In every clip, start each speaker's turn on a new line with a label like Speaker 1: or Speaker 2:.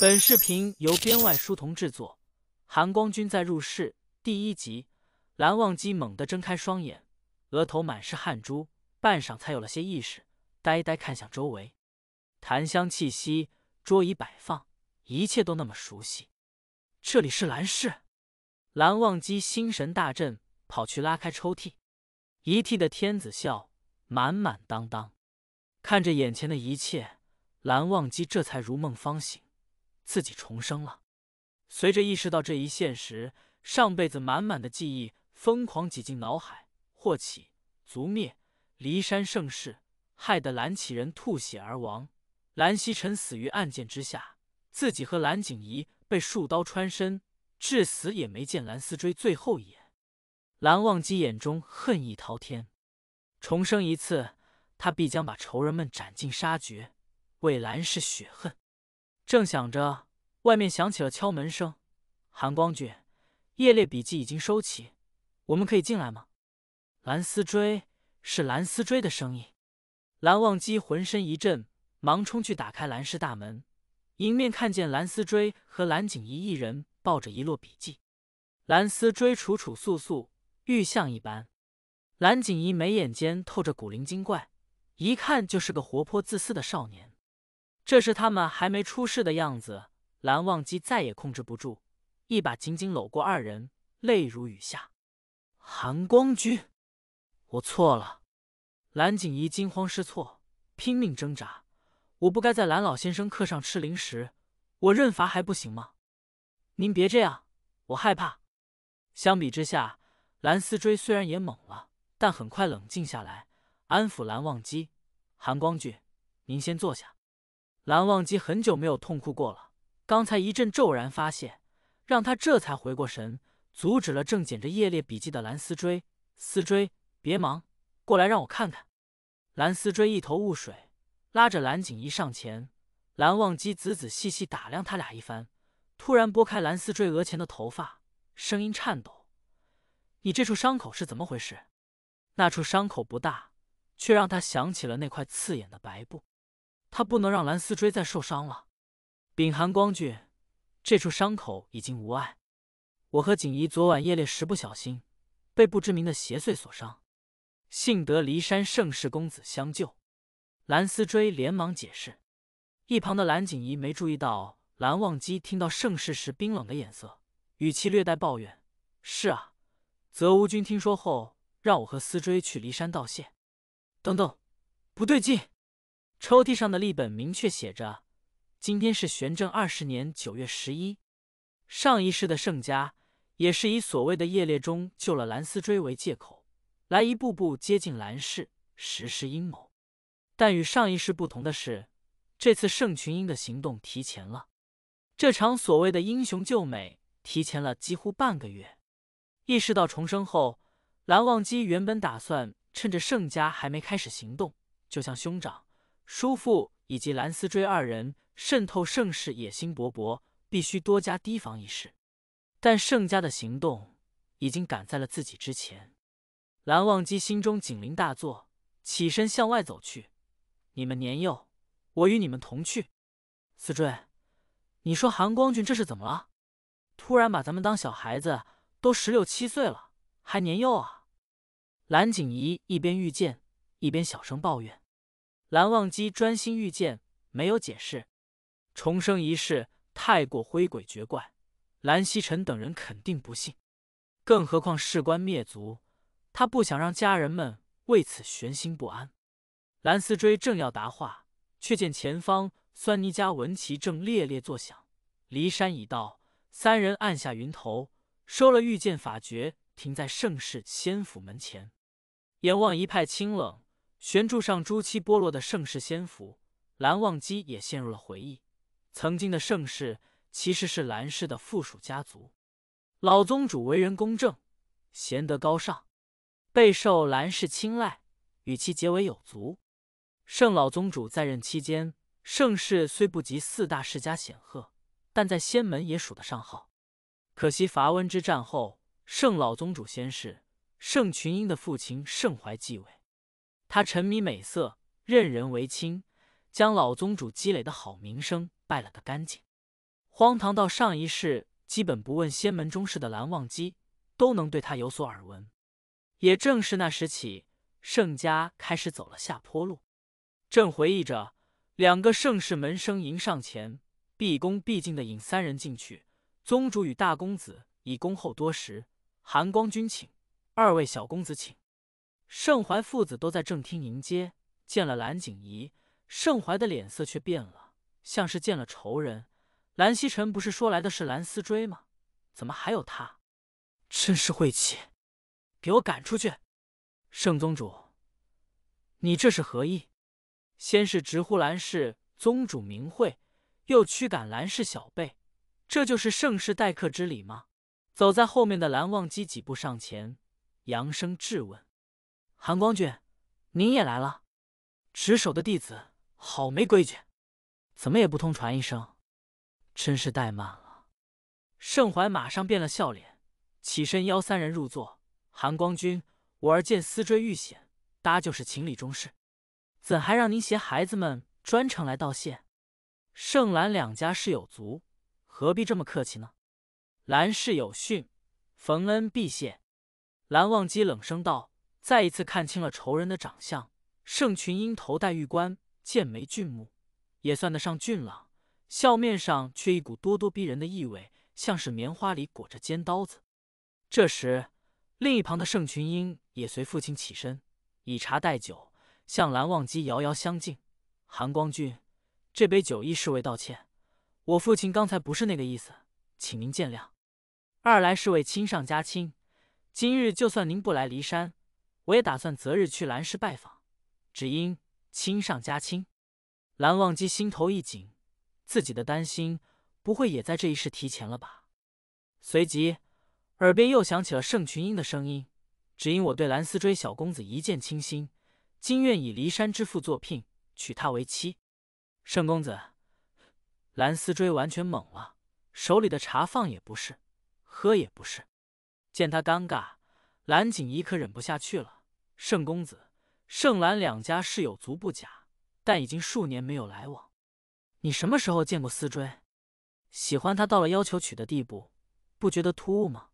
Speaker 1: 本视频由编外书童制作。寒光君在入室第一集，蓝忘机猛地睁开双眼，额头满是汗珠，半晌才有了些意识，呆呆看向周围，檀香气息，桌椅摆放，一切都那么熟悉。这里是蓝室。蓝忘机心神大振，跑去拉开抽屉，一屉的天子笑满满当当。看着眼前的一切，蓝忘机这才如梦方醒。自己重生了，随着意识到这一现实，上辈子满满的记忆疯狂挤进脑海。霍启族灭，骊山盛世，害得蓝启人吐血而亡，蓝曦臣死于暗箭之下，自己和蓝景仪被数刀穿身，至死也没见蓝思追最后一眼。蓝忘机眼中恨意滔天，重生一次，他必将把仇人们斩尽杀绝，为蓝氏雪恨。正想着。外面响起了敲门声。韩光俊，夜猎笔记已经收起，我们可以进来吗？蓝思追是蓝思追的声音。蓝忘机浑身一震，忙冲去打开蓝氏大门，迎面看见蓝思追和蓝景仪一人抱着一摞笔记。蓝思追楚楚素素，玉像一般；蓝景仪眉眼间透着古灵精怪，一看就是个活泼自私的少年。这是他们还没出世的样子。蓝忘机再也控制不住，一把紧紧搂过二人，泪如雨下。韩光君，我错了。蓝景仪惊慌失措，拼命挣扎。我不该在蓝老先生课上吃零食，我认罚还不行吗？您别这样，我害怕。相比之下，蓝思追虽然也懵了，但很快冷静下来，安抚蓝忘机。韩光君，您先坐下。蓝忘机很久没有痛哭过了。刚才一阵骤然发泄，让他这才回过神，阻止了正捡着叶烈笔记的蓝思追。思追，别忙，过来让我看看。蓝思追一头雾水，拉着蓝景衣上前。蓝忘机仔仔细细打量他俩一番，突然拨开蓝思追额前的头发，声音颤抖：“你这处伤口是怎么回事？”那处伤口不大，却让他想起了那块刺眼的白布。他不能让蓝思追再受伤了。禀含光君，这处伤口已经无碍。我和锦怡昨晚夜猎时不小心被不知名的邪祟所伤，幸得骊山盛世公子相救。蓝思追连忙解释。一旁的蓝锦怡没注意到，蓝忘机听到盛世时冰冷的眼色，语气略带抱怨：“是啊。”泽芜君听说后，让我和思追去骊山道谢。等等，不对劲！抽屉上的立本明确写着。今天是玄正二十年九月十一。上一世的盛家也是以所谓的夜猎中救了蓝思追为借口，来一步步接近蓝氏，实施阴谋。但与上一世不同的是，这次盛群英的行动提前了，这场所谓的英雄救美提前了几乎半个月。意识到重生后，蓝忘机原本打算趁着盛家还没开始行动，就向兄长、叔父。以及蓝思追二人渗透盛世，野心勃勃，必须多加提防一事。但盛家的行动已经赶在了自己之前，蓝忘机心中警铃大作，起身向外走去。你们年幼，我与你们同去。思追，你说韩光君这是怎么了？突然把咱们当小孩子，都十六七岁了，还年幼啊！蓝景仪一边御剑，一边小声抱怨。蓝忘机专心御剑，没有解释。重生一事太过灰诡绝怪，蓝曦臣等人肯定不信。更何况事关灭族，他不想让家人们为此悬心不安。蓝思追正要答话，却见前方酸尼加文旗正猎猎作响，骊山已到。三人按下云头，收了御剑法诀，停在盛世仙府门前。阎王一派清冷。悬柱上朱漆剥落的盛世仙符，蓝忘机也陷入了回忆。曾经的盛世其实是蓝氏的附属家族，老宗主为人公正，贤德高尚，备受蓝氏青睐，与其结为有族。盛老宗主在任期间，盛世虽不及四大世家显赫，但在仙门也数得上号。可惜伐温之战后，盛老宗主先逝，盛群英的父亲盛怀继位。他沉迷美色，任人唯亲，将老宗主积累的好名声败了个干净，荒唐到上一世基本不问仙门中事的蓝忘机都能对他有所耳闻。也正是那时起，盛家开始走了下坡路。正回忆着，两个盛世门生迎上前，毕恭毕敬的引三人进去。宗主与大公子已恭候多时，寒光君请，二位小公子请。盛怀父子都在正厅迎接，见了蓝景仪，盛怀的脸色却变了，像是见了仇人。蓝曦臣不是说来的是蓝思追吗？怎么还有他？真是晦气！给我赶出去！盛宗主，你这是何意？先是直呼蓝氏宗主名讳，又驱赶蓝氏小辈，这就是盛世待客之礼吗？走在后面的蓝忘机几步上前，扬声质问。韩光君，您也来了。值守的弟子好没规矩，怎么也不通传一声，真是怠慢了。盛怀马上变了笑脸，起身邀三人入座。韩光君，我儿见思追遇险，搭就是情理中事，怎还让您携孩子们专程来道谢？盛兰两家是有族，何必这么客气呢？兰氏有训，逢恩必谢。蓝忘机冷声道。再一次看清了仇人的长相，盛群英头戴玉冠，剑眉俊目，也算得上俊朗。笑面上却一股咄咄逼人的意味，像是棉花里裹着尖刀子。这时，另一旁的盛群英也随父亲起身，以茶代酒，向蓝忘机遥遥相敬。韩光君，这杯酒意是为道歉，我父亲刚才不是那个意思，请您见谅；二来是为亲上加亲，今日就算您不来骊山。我也打算择日去兰氏拜访，只因亲上加亲。蓝忘机心头一紧，自己的担心不会也在这一世提前了吧？随即，耳边又响起了盛群英的声音：“只因我对蓝思追小公子一见倾心，今愿以骊山之父作聘，娶她为妻。”盛公子，蓝思追完全懵了，手里的茶放也不是，喝也不是。见他尴尬，蓝锦怡可忍不下去了。盛公子、盛兰两家是有足不假，但已经数年没有来往。你什么时候见过思追？喜欢他到了要求娶的地步，不觉得突兀吗？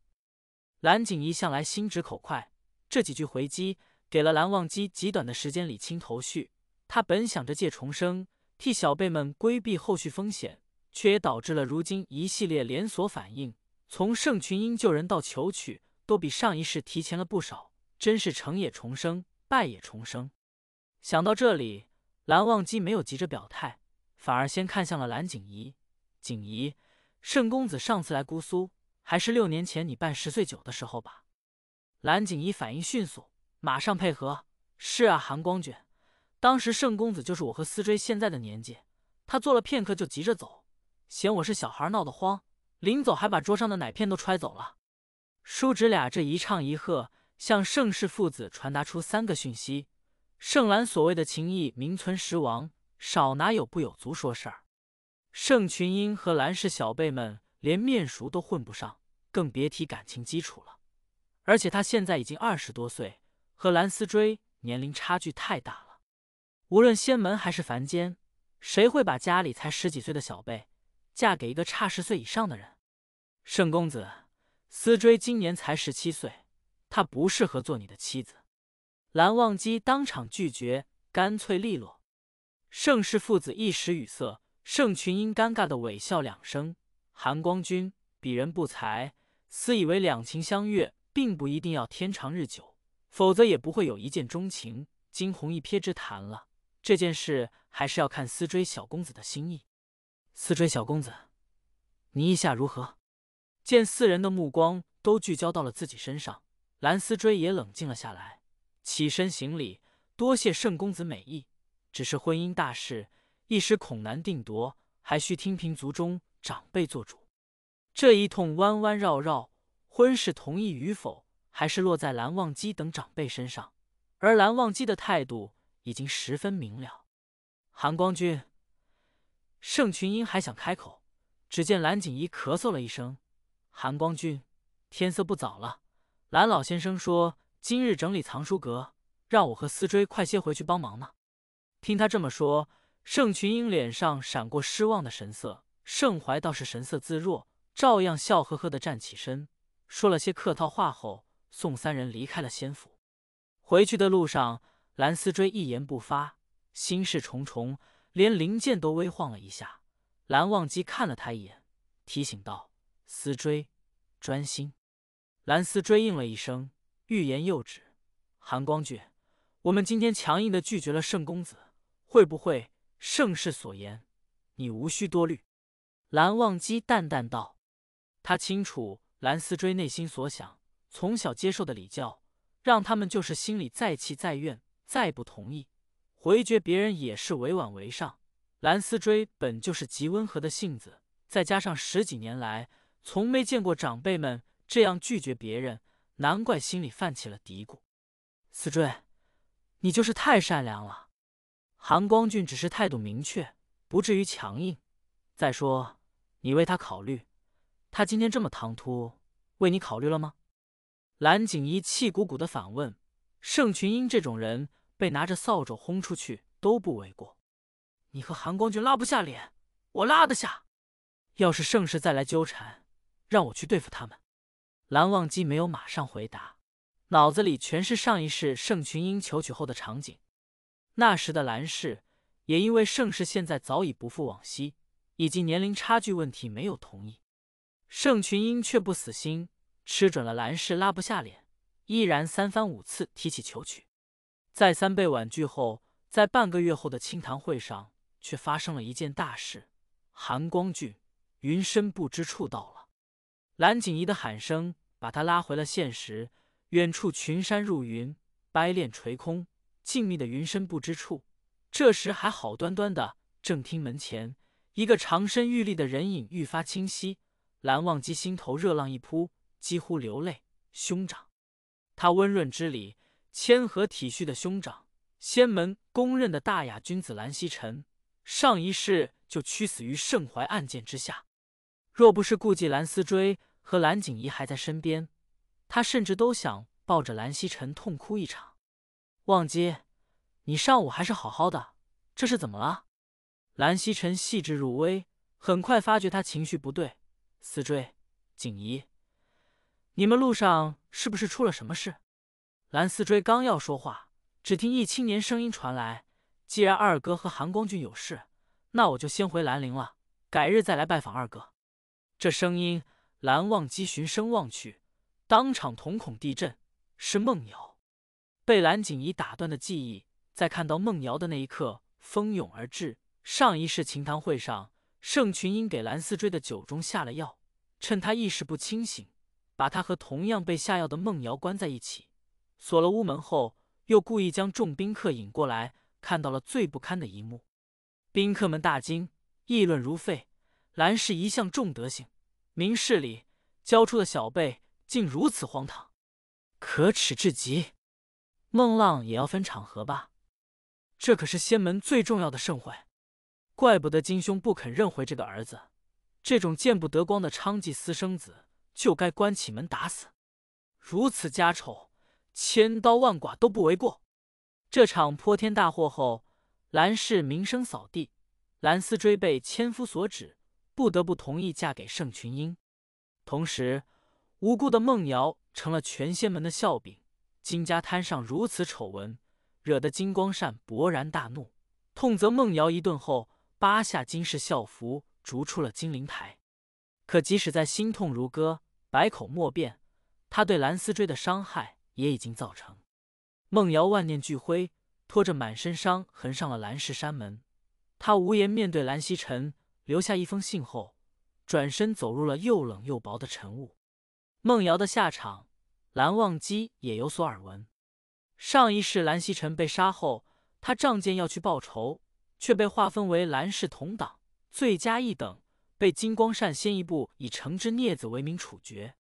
Speaker 1: 蓝景怡向来心直口快，这几句回击给了蓝忘机极短的时间理清头绪。他本想着借重生替小辈们规避后续风险，却也导致了如今一系列连锁反应。从盛群英救人到求娶，都比上一世提前了不少。真是成也重生，败也重生。想到这里，蓝忘机没有急着表态，反而先看向了蓝景仪。景仪，盛公子上次来姑苏，还是六年前你办十岁酒的时候吧？蓝景仪反应迅速，马上配合：“是啊，韩光君，当时盛公子就是我和思追现在的年纪。他坐了片刻就急着走，嫌我是小孩闹得慌。临走还把桌上的奶片都揣走了。”叔侄俩这一唱一和。向盛氏父子传达出三个讯息：盛兰所谓的情谊名存实亡，少拿有不有足说事儿？盛群英和兰氏小辈们连面熟都混不上，更别提感情基础了。而且他现在已经二十多岁，和兰思追年龄差距太大了。无论仙门还是凡间，谁会把家里才十几岁的小辈嫁给一个差十岁以上的人？盛公子，思追今年才十七岁。她不适合做你的妻子，蓝忘机当场拒绝，干脆利落。盛世父子一时语塞，盛群英尴尬的微笑两声。韩光君，鄙人不才，私以为两情相悦并不一定要天长日久，否则也不会有一见钟情、惊鸿一瞥之谈了。这件事还是要看思追小公子的心意。思追小公子，你意下如何？见四人的目光都聚焦到了自己身上。蓝思追也冷静了下来，起身行礼，多谢盛公子美意。只是婚姻大事，一时恐难定夺，还需听凭族中长辈做主。这一通弯弯绕绕，婚事同意与否，还是落在蓝忘机等长辈身上。而蓝忘机的态度已经十分明了。韩光君、盛群英还想开口，只见蓝景仪咳嗽了一声：“韩光君，天色不早了。”蓝老先生说：“今日整理藏书阁，让我和思追快些回去帮忙呢。”听他这么说，盛群英脸上闪过失望的神色，盛怀倒是神色自若，照样笑呵呵的站起身，说了些客套话后，送三人离开了仙府。回去的路上，蓝思追一言不发，心事重重，连灵剑都微晃了一下。蓝忘机看了他一眼，提醒道：“思追，专心。”蓝斯追应了一声，欲言又止。韩光俊，我们今天强硬的拒绝了盛公子，会不会盛世所言？你无需多虑。”蓝忘机淡淡道。他清楚蓝思追内心所想，从小接受的礼教，让他们就是心里再气再怨再不同意回绝别人，也是委婉为上。蓝思追本就是极温和的性子，再加上十几年来从没见过长辈们。这样拒绝别人，难怪心里泛起了嘀咕。思追，你就是太善良了。韩光俊只是态度明确，不至于强硬。再说，你为他考虑，他今天这么唐突，为你考虑了吗？蓝景仪气鼓鼓的反问。盛群英这种人，被拿着扫帚轰出去都不为过。你和韩光俊拉不下脸，我拉得下。要是盛世再来纠缠，让我去对付他们。蓝忘机没有马上回答，脑子里全是上一世盛群英求娶后的场景。那时的蓝氏也因为盛世现在早已不复往昔，以及年龄差距问题，没有同意。盛群英却不死心，吃准了蓝氏拉不下脸，依然三番五次提起求娶。再三被婉拒后，在半个月后的清谈会上，却发生了一件大事：寒光俊云深不知处到了。蓝锦衣的喊声把他拉回了现实。远处群山入云，白练垂空，静谧的云深不知处。这时还好端端的，正厅门前一个长身玉立的人影愈发清晰。蓝忘机心头热浪一扑，几乎流泪。兄长，他温润之礼，谦和体恤的兄长，仙门公认的大雅君子蓝曦臣，上一世就屈死于盛怀暗箭之下。若不是顾忌蓝思追和蓝景怡还在身边，他甚至都想抱着蓝曦臣痛哭一场。忘机，你上午还是好好的，这是怎么了？蓝曦臣细致入微，很快发觉他情绪不对。思追，景怡，你们路上是不是出了什么事？蓝思追刚要说话，只听一青年声音传来：“既然二哥和韩光俊有事，那我就先回兰陵了，改日再来拜访二哥。”这声音，蓝忘机循声望去，当场瞳孔地震。是梦瑶，被蓝景仪打断的记忆，在看到梦瑶的那一刻蜂涌而至。上一世琴堂会上，盛群英给蓝思追的酒中下了药，趁他意识不清醒，把他和同样被下药的梦瑶关在一起，锁了屋门后，又故意将众宾客引过来，看到了最不堪的一幕。宾客们大惊，议论如沸。兰氏一向重德行、明事理，教出的小辈竟如此荒唐，可耻至极。孟浪也要分场合吧，这可是仙门最重要的盛会，怪不得金兄不肯认回这个儿子。这种见不得光的娼妓私生子，就该关起门打死。如此家丑，千刀万剐都不为过。这场泼天大祸后，兰氏名声扫地，兰思追被千夫所指。不得不同意嫁给盛群英，同时无辜的孟瑶成了全仙门的笑柄。金家摊上如此丑闻，惹得金光善勃然大怒，痛责孟瑶一顿后，扒下金氏校服，逐出了金陵台。可即使在心痛如割、百口莫辩，他对蓝思追的伤害也已经造成。孟瑶万念俱灰，拖着满身伤痕上了蓝氏山门，她无颜面对蓝曦臣。留下一封信后，转身走入了又冷又薄的晨雾。孟瑶的下场，蓝忘机也有所耳闻。上一世，蓝曦臣被杀后，他仗剑要去报仇，却被划分为蓝氏同党，罪加一等，被金光善先一步以惩治孽子为名处决。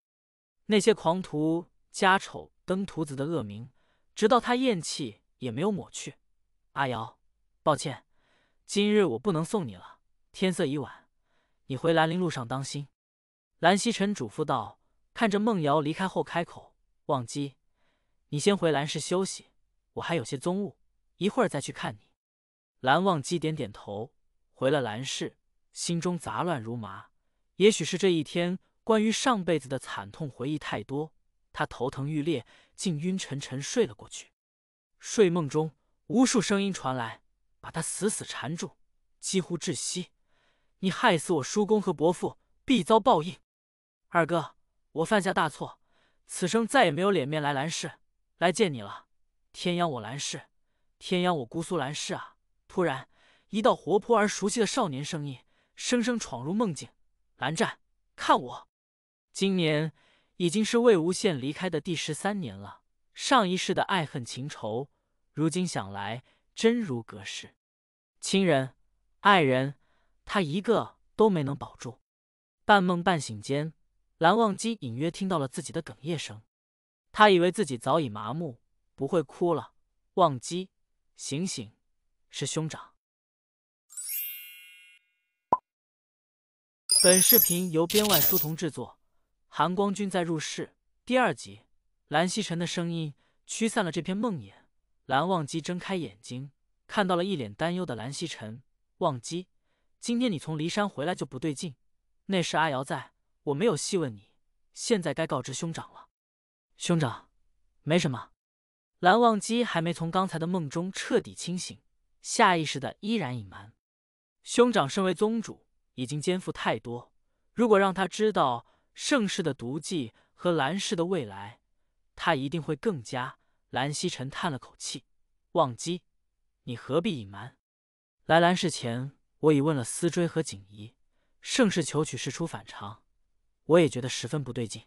Speaker 1: 那些狂徒、家丑、登徒子的恶名，直到他咽气也没有抹去。阿瑶，抱歉，今日我不能送你了。天色已晚，你回兰陵路上当心。”蓝曦臣嘱咐道，看着孟瑶离开后开口：“忘机，你先回兰氏休息，我还有些宗务，一会儿再去看你。”蓝忘机点点头，回了兰氏，心中杂乱如麻。也许是这一天关于上辈子的惨痛回忆太多，他头疼欲裂，竟晕沉沉睡了过去。睡梦中，无数声音传来，把他死死缠住，几乎窒息。你害死我叔公和伯父，必遭报应。二哥，我犯下大错，此生再也没有脸面来兰氏，来见你了。天殃我兰氏，天殃我姑苏兰氏啊！突然，一道活泼而熟悉的少年声音，生生闯入梦境。蓝湛，看我！今年已经是魏无羡离开的第十三年了，上一世的爱恨情仇，如今想来，真如隔世。亲人，爱人。他一个都没能保住。半梦半醒间，蓝忘机隐约听到了自己的哽咽声。他以为自己早已麻木，不会哭了。忘机，醒醒，是兄长。本视频由编外书童制作。韩光君在入室第二集，蓝曦臣的声音驱散了这片梦魇。蓝忘机睁开眼睛，看到了一脸担忧的蓝曦臣。忘机。今天你从骊山回来就不对劲，那时阿瑶在，我没有细问你。现在该告知兄长了，兄长，没什么。蓝忘机还没从刚才的梦中彻底清醒，下意识的依然隐瞒。兄长身为宗主，已经肩负太多，如果让他知道盛世的毒计和蓝氏的未来，他一定会更加……蓝曦臣叹了口气，忘机，你何必隐瞒？来蓝氏前。我已问了司追和锦怡，盛世求娶事出反常，我也觉得十分不对劲。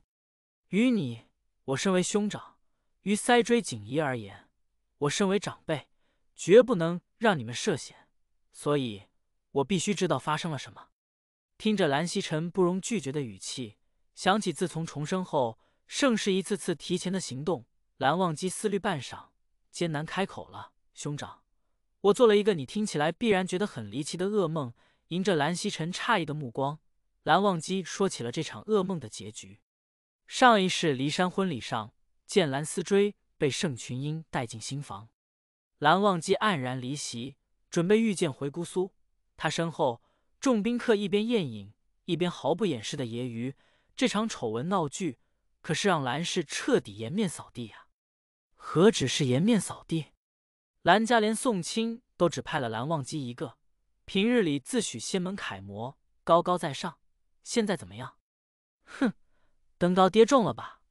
Speaker 1: 于你，我身为兄长；于塞追、锦怡而言，我身为长辈，绝不能让你们涉险，所以，我必须知道发生了什么。听着蓝曦臣不容拒绝的语气，想起自从重生后，盛世一次次提前的行动，蓝忘机思虑半晌，艰难开口了：“兄长。”我做了一个你听起来必然觉得很离奇的噩梦。迎着蓝曦臣诧异的目光，蓝忘机说起了这场噩梦的结局：上一世骊山婚礼上，见蓝思追被盛群英带进新房，蓝忘机黯然离席，准备御剑回姑苏。他身后，众宾客一边宴饮，一边毫不掩饰的揶揄：这场丑闻闹剧，可是让蓝氏彻底颜面扫地呀！何止是颜面扫地？兰家连宋清都只派了蓝忘机一个，平日里自诩仙门楷模，高高在上，现在怎么样？哼，登高跌重了吧？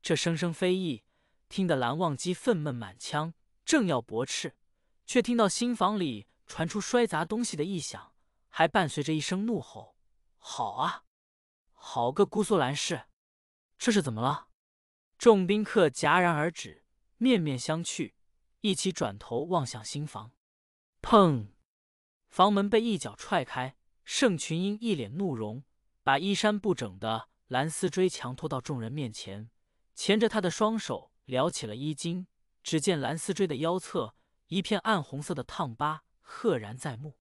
Speaker 1: 这声声非议听得蓝忘机愤懑满腔，正要驳斥，却听到新房里传出摔砸东西的异响，还伴随着一声怒吼：“好啊，好个姑苏蓝氏，这是怎么了？”众宾客戛然而止，面面相觑。一起转头望向新房，砰！房门被一脚踹开，盛群英一脸怒容，把衣衫不整的蓝丝锥强拖到众人面前，钳着他的双手撩起了衣襟。只见蓝丝锥的腰侧一片暗红色的烫疤赫然在目。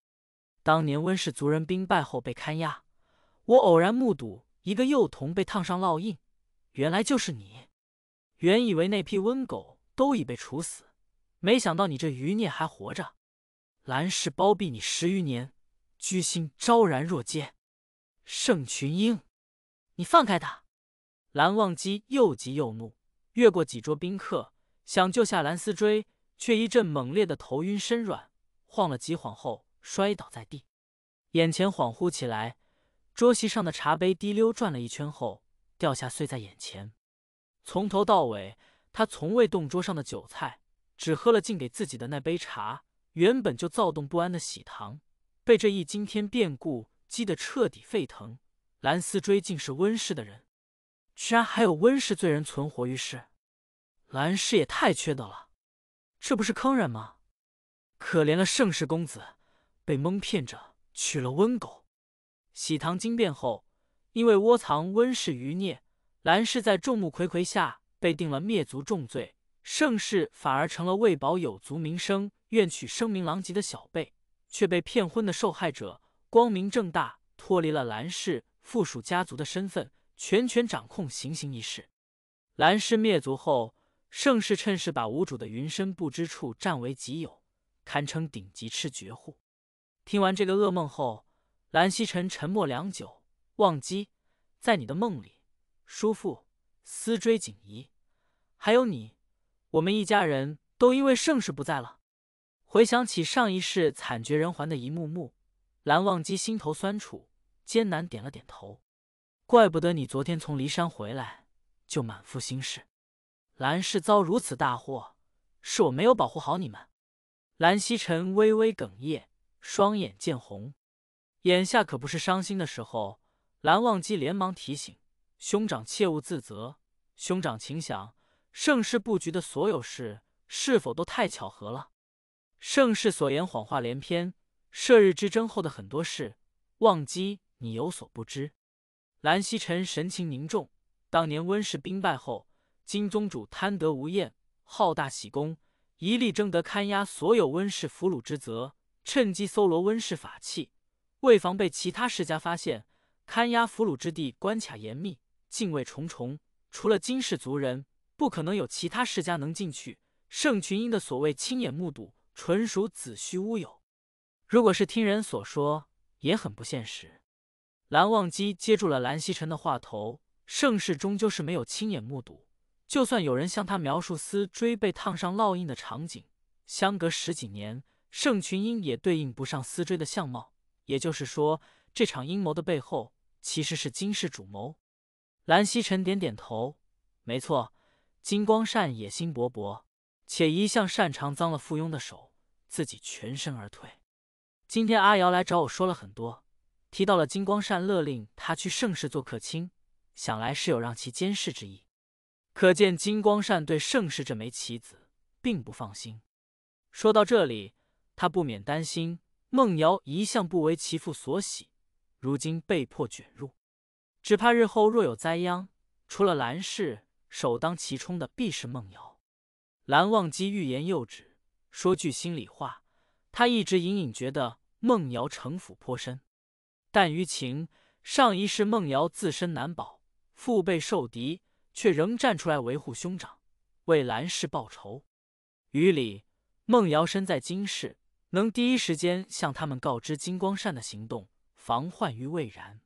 Speaker 1: 当年温氏族人兵败后被看押，我偶然目睹一个幼童被烫上烙印，原来就是你。原以为那批温狗都已被处死。没想到你这余孽还活着，兰氏包庇你十余年，居心昭然若揭。盛群英，你放开他！蓝忘机又急又怒，越过几桌宾客，想救下蓝思追，却一阵猛烈的头晕身软，晃了几晃后摔倒在地，眼前恍惚起来，桌席上的茶杯滴溜转了一圈后掉下碎在眼前。从头到尾，他从未动桌上的酒菜。只喝了敬给自己的那杯茶，原本就躁动不安的喜堂，被这一惊天变故激得彻底沸腾。蓝思追竟是温氏的人，居然还有温氏罪人存活于世，蓝氏也太缺德了，这不是坑人吗？可怜了盛世公子，被蒙骗着娶了温狗。喜堂惊变后，因为窝藏温氏余孽，蓝氏在众目睽睽下被定了灭族重罪。盛世反而成了为保有族名声，愿娶声名狼藉的小辈，却被骗婚的受害者，光明正大脱离了兰氏附属家族的身份，全权掌控行刑一事。兰氏灭族后，盛世趁势把无主的云深不知处占为己有，堪称顶级痴绝户。听完这个噩梦后，蓝曦臣沉默良久。忘机，在你的梦里，叔父思追锦衣，还有你。我们一家人都因为盛世不在了，回想起上一世惨绝人寰的一幕幕，蓝忘机心头酸楚，艰难点了点头。怪不得你昨天从骊山回来就满腹心事。蓝氏遭如此大祸，是我没有保护好你们。蓝曦臣微微哽咽，双眼渐红。眼下可不是伤心的时候，蓝忘机连忙提醒：“兄长切勿自责，兄长请想。”盛世布局的所有事，是否都太巧合了？盛世所言谎话连篇，射日之争后的很多事，忘机，你有所不知。蓝曦臣神情凝重。当年温氏兵败后，金宗主贪得无厌，好大喜功，一力争得看押所有温氏俘虏之责，趁机搜罗温氏法器。为防被其他世家发现，看押俘虏之地关卡严密，禁卫重重，除了金氏族人。不可能有其他世家能进去。盛群英的所谓亲眼目睹，纯属子虚乌有。如果是听人所说，也很不现实。蓝忘机接住了蓝曦臣的话头：盛世终究是没有亲眼目睹。就算有人向他描述丝锥被烫上烙印的场景，相隔十几年，盛群英也对应不上丝锥的相貌。也就是说，这场阴谋的背后，其实是金氏主谋。蓝曦臣点点头：没错。金光善野心勃勃，且一向擅长脏了附庸的手，自己全身而退。今天阿瑶来找我说了很多，提到了金光善勒令他去盛世做客卿，想来是有让其监视之意。可见金光善对盛世这枚棋子并不放心。说到这里，他不免担心孟瑶一向不为其父所喜，如今被迫卷入，只怕日后若有灾殃，除了兰氏。首当其冲的必是孟瑶，蓝忘机欲言又止，说句心里话，他一直隐隐觉得孟瑶城府颇深。但于情，上一世孟瑶自身难保，腹背受敌，却仍站出来维护兄长，为蓝氏报仇。于理，孟瑶身在今世，能第一时间向他们告知金光善的行动，防患于未然。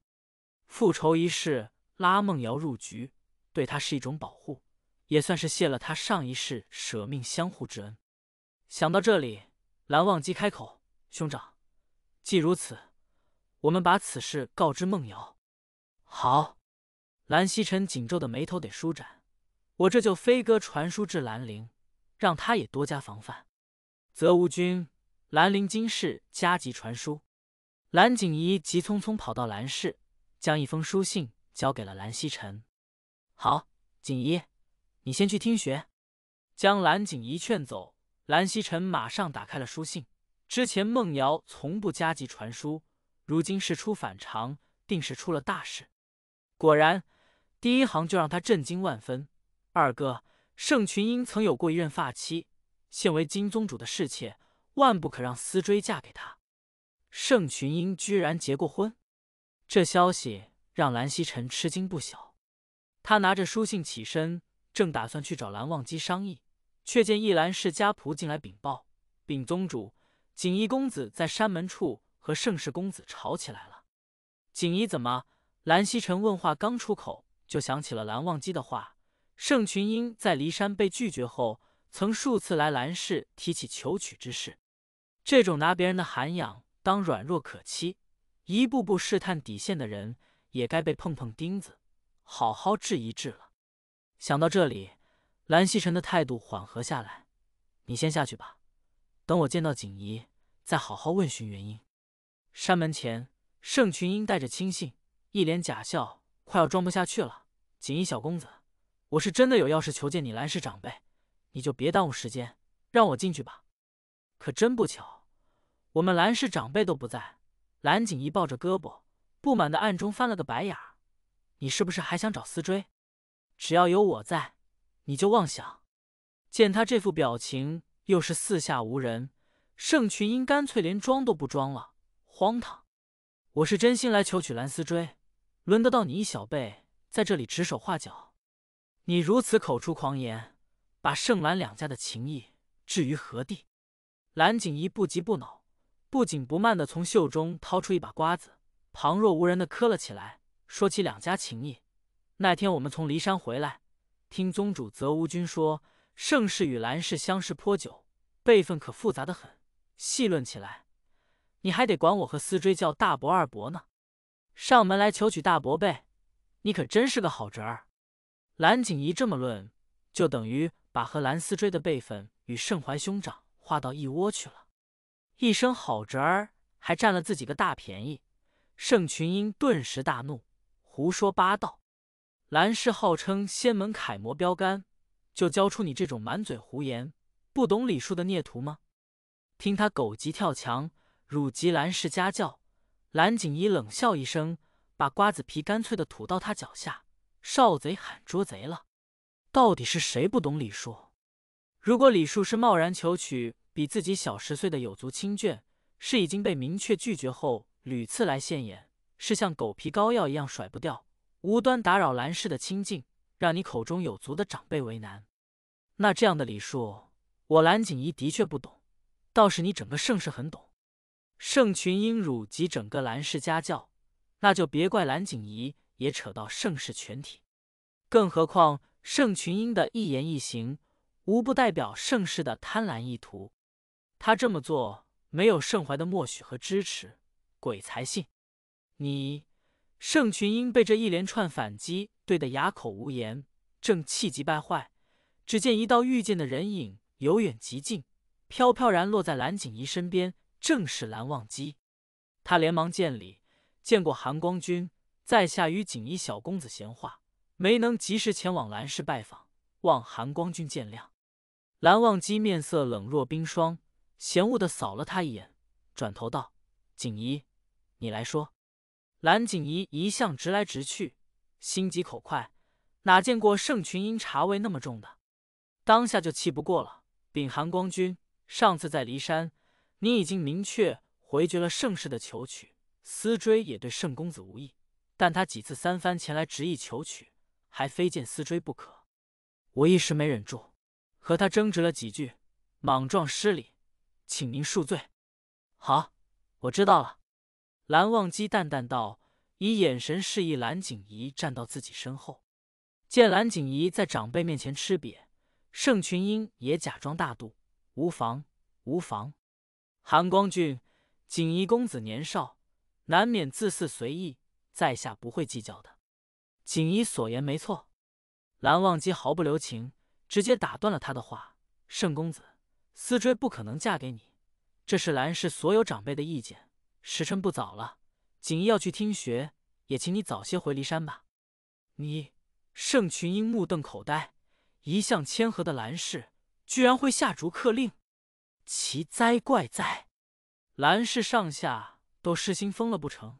Speaker 1: 复仇一事，拉孟瑶入局。对他是一种保护，也算是谢了他上一世舍命相护之恩。想到这里，蓝忘机开口：“兄长，既如此，我们把此事告知梦瑶。”“好。”蓝曦臣紧皱的眉头得舒展，我这就飞鸽传书至兰陵，让他也多加防范。则无君，兰陵今世加急传书。蓝景仪急匆匆跑到兰氏，将一封书信交给了蓝曦臣。好，锦衣，你先去听学。将蓝锦衣劝走，蓝曦臣马上打开了书信。之前孟瑶从不加急传书，如今事出反常，定是出了大事。果然，第一行就让他震惊万分。二哥，盛群英曾有过一任发妻，现为金宗主的侍妾，万不可让思追嫁给他。盛群英居然结过婚，这消息让蓝曦臣吃惊不小。他拿着书信起身，正打算去找蓝忘机商议，却见一兰氏家仆进来禀报：“禀宗主，锦衣公子在山门处和盛世公子吵起来了。”锦衣怎么？蓝曦臣问话刚出口，就想起了蓝忘机的话：盛群英在骊山被拒绝后，曾数次来蓝氏提起求娶之事。这种拿别人的涵养当软弱可欺，一步步试探底线的人，也该被碰碰钉子。好好治一治了。想到这里，蓝曦臣的态度缓和下来。你先下去吧，等我见到锦怡，再好好问询原因。山门前，盛群英带着亲信，一脸假笑，快要装不下去了。锦衣小公子，我是真的有要事求见你蓝氏长辈，你就别耽误时间，让我进去吧。可真不巧，我们蓝氏长辈都不在。蓝锦衣抱着胳膊，不满的暗中翻了个白眼。你是不是还想找思追？只要有我在，你就妄想！见他这副表情，又是四下无人，盛群英干脆连装都不装了。荒唐！我是真心来求娶蓝思追，轮得到你一小辈在这里指手画脚？你如此口出狂言，把盛蓝两家的情谊置于何地？蓝景仪不急不恼，不紧不慢地从袖中掏出一把瓜子，旁若无人地磕了起来。说起两家情谊，那天我们从骊山回来，听宗主泽无君说，盛世与兰氏相识颇久，辈分可复杂的很。细论起来，你还得管我和思追叫大伯二伯呢。上门来求娶大伯辈，你可真是个好侄儿。蓝景仪这么论，就等于把和蓝思追的辈分与盛怀兄长划到一窝去了。一声好侄儿，还占了自己个大便宜。盛群英顿时大怒。胡说八道！兰氏号称仙门楷模标杆，就教出你这种满嘴胡言、不懂礼数的孽徒吗？听他狗急跳墙，辱及兰氏家教，蓝锦衣冷笑一声，把瓜子皮干脆的吐到他脚下。少贼喊捉贼了！到底是谁不懂礼数？如果礼数是贸然求娶比自己小十岁的有族亲眷，是已经被明确拒绝后屡次来现眼。是像狗皮膏药一样甩不掉，无端打扰兰氏的清净，让你口中有足的长辈为难。那这样的礼数，我蓝景仪的确不懂，倒是你整个盛世很懂。盛群英辱及整个兰氏家教，那就别怪蓝景仪也扯到盛世全体。更何况盛群英的一言一行，无不代表盛世的贪婪意图。他这么做没有盛怀的默许和支持，鬼才信。你盛群英被这一连串反击怼得哑口无言，正气急败坏，只见一道御剑的人影由远及近，飘飘然落在蓝锦仪身边，正是蓝忘机。他连忙见礼：“见过韩光君，在下与锦衣小公子闲话，没能及时前往蓝氏拜访，望韩光君见谅。”蓝忘机面色冷若冰霜，嫌恶地扫了他一眼，转头道：“锦衣，你来说。”蓝景仪一向直来直去，心急口快，哪见过盛群英茶味那么重的，当下就气不过了。禀韩光君，上次在骊山，你已经明确回绝了盛世的求娶，思追也对盛公子无益。但他几次三番前来执意求娶，还非见思追不可，我一时没忍住，和他争执了几句，莽撞失礼，请您恕罪。好，我知道了。蓝忘机淡淡道：“以眼神示意蓝景仪站到自己身后。”见蓝景仪在长辈面前吃瘪，盛群英也假装大度：“无妨，无妨。”韩光俊，锦怡公子年少，难免自私随意，在下不会计较的。锦怡所言没错。蓝忘机毫不留情，直接打断了他的话：“盛公子，思追不可能嫁给你，这是蓝氏所有长辈的意见。”时辰不早了，锦怡要去听学，也请你早些回骊山吧。你盛群英目瞪口呆，一向谦和的兰氏居然会下逐客令，奇哉怪哉！兰氏上下都失心疯了不成？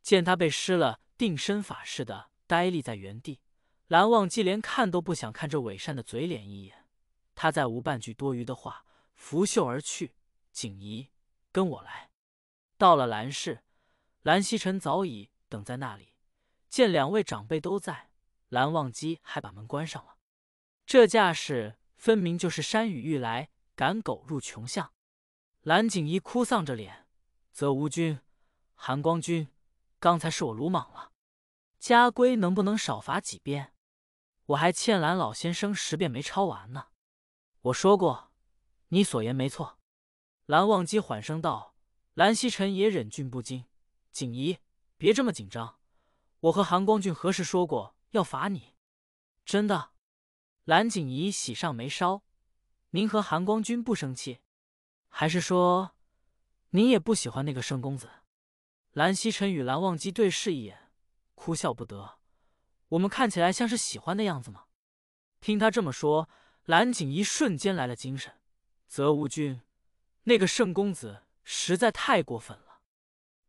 Speaker 1: 见他被施了定身法似的呆立在原地，蓝忘机连看都不想看这伪善的嘴脸一眼，他再无半句多余的话，拂袖而去。锦怡，跟我来。到了兰氏，蓝曦臣早已等在那里。见两位长辈都在，蓝忘机还把门关上了。这架势分明就是山雨欲来，赶狗入穷巷。蓝景仪哭丧着脸：“则无君，韩光君，刚才是我鲁莽了。家规能不能少罚几遍？我还欠蓝老先生十遍没抄完呢。”我说过，你所言没错。蓝忘机缓声道。蓝曦臣也忍俊不禁，锦怡，别这么紧张。我和韩光俊何时说过要罚你？真的？蓝锦怡喜上眉梢。您和韩光君不生气，还是说您也不喜欢那个盛公子？蓝曦臣与蓝忘机对视一眼，哭笑不得。我们看起来像是喜欢的样子吗？听他这么说，蓝锦怡瞬间来了精神。泽芜君，那个盛公子。实在太过分了！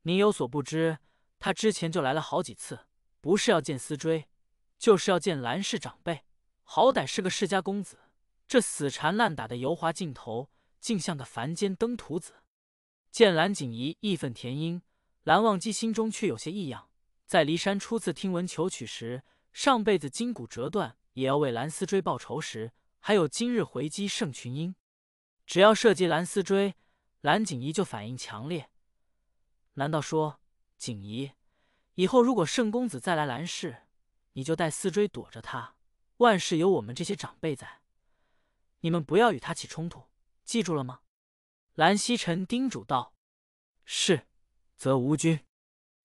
Speaker 1: 您有所不知，他之前就来了好几次，不是要见思追，就是要见蓝氏长辈。好歹是个世家公子，这死缠烂打的油滑劲头，竟像个凡间登徒子。见蓝景怡义愤填膺，蓝忘机心中却有些异样。在骊山初次听闻求娶时，上辈子筋骨折断也要为蓝思追报仇时，还有今日回击盛群英，只要涉及蓝思追。蓝锦怡就反应强烈，难道说锦怡以后如果盛公子再来蓝氏，你就带四追躲着他，万事有我们这些长辈在，你们不要与他起冲突，记住了吗？蓝曦臣叮嘱道。是，则无君。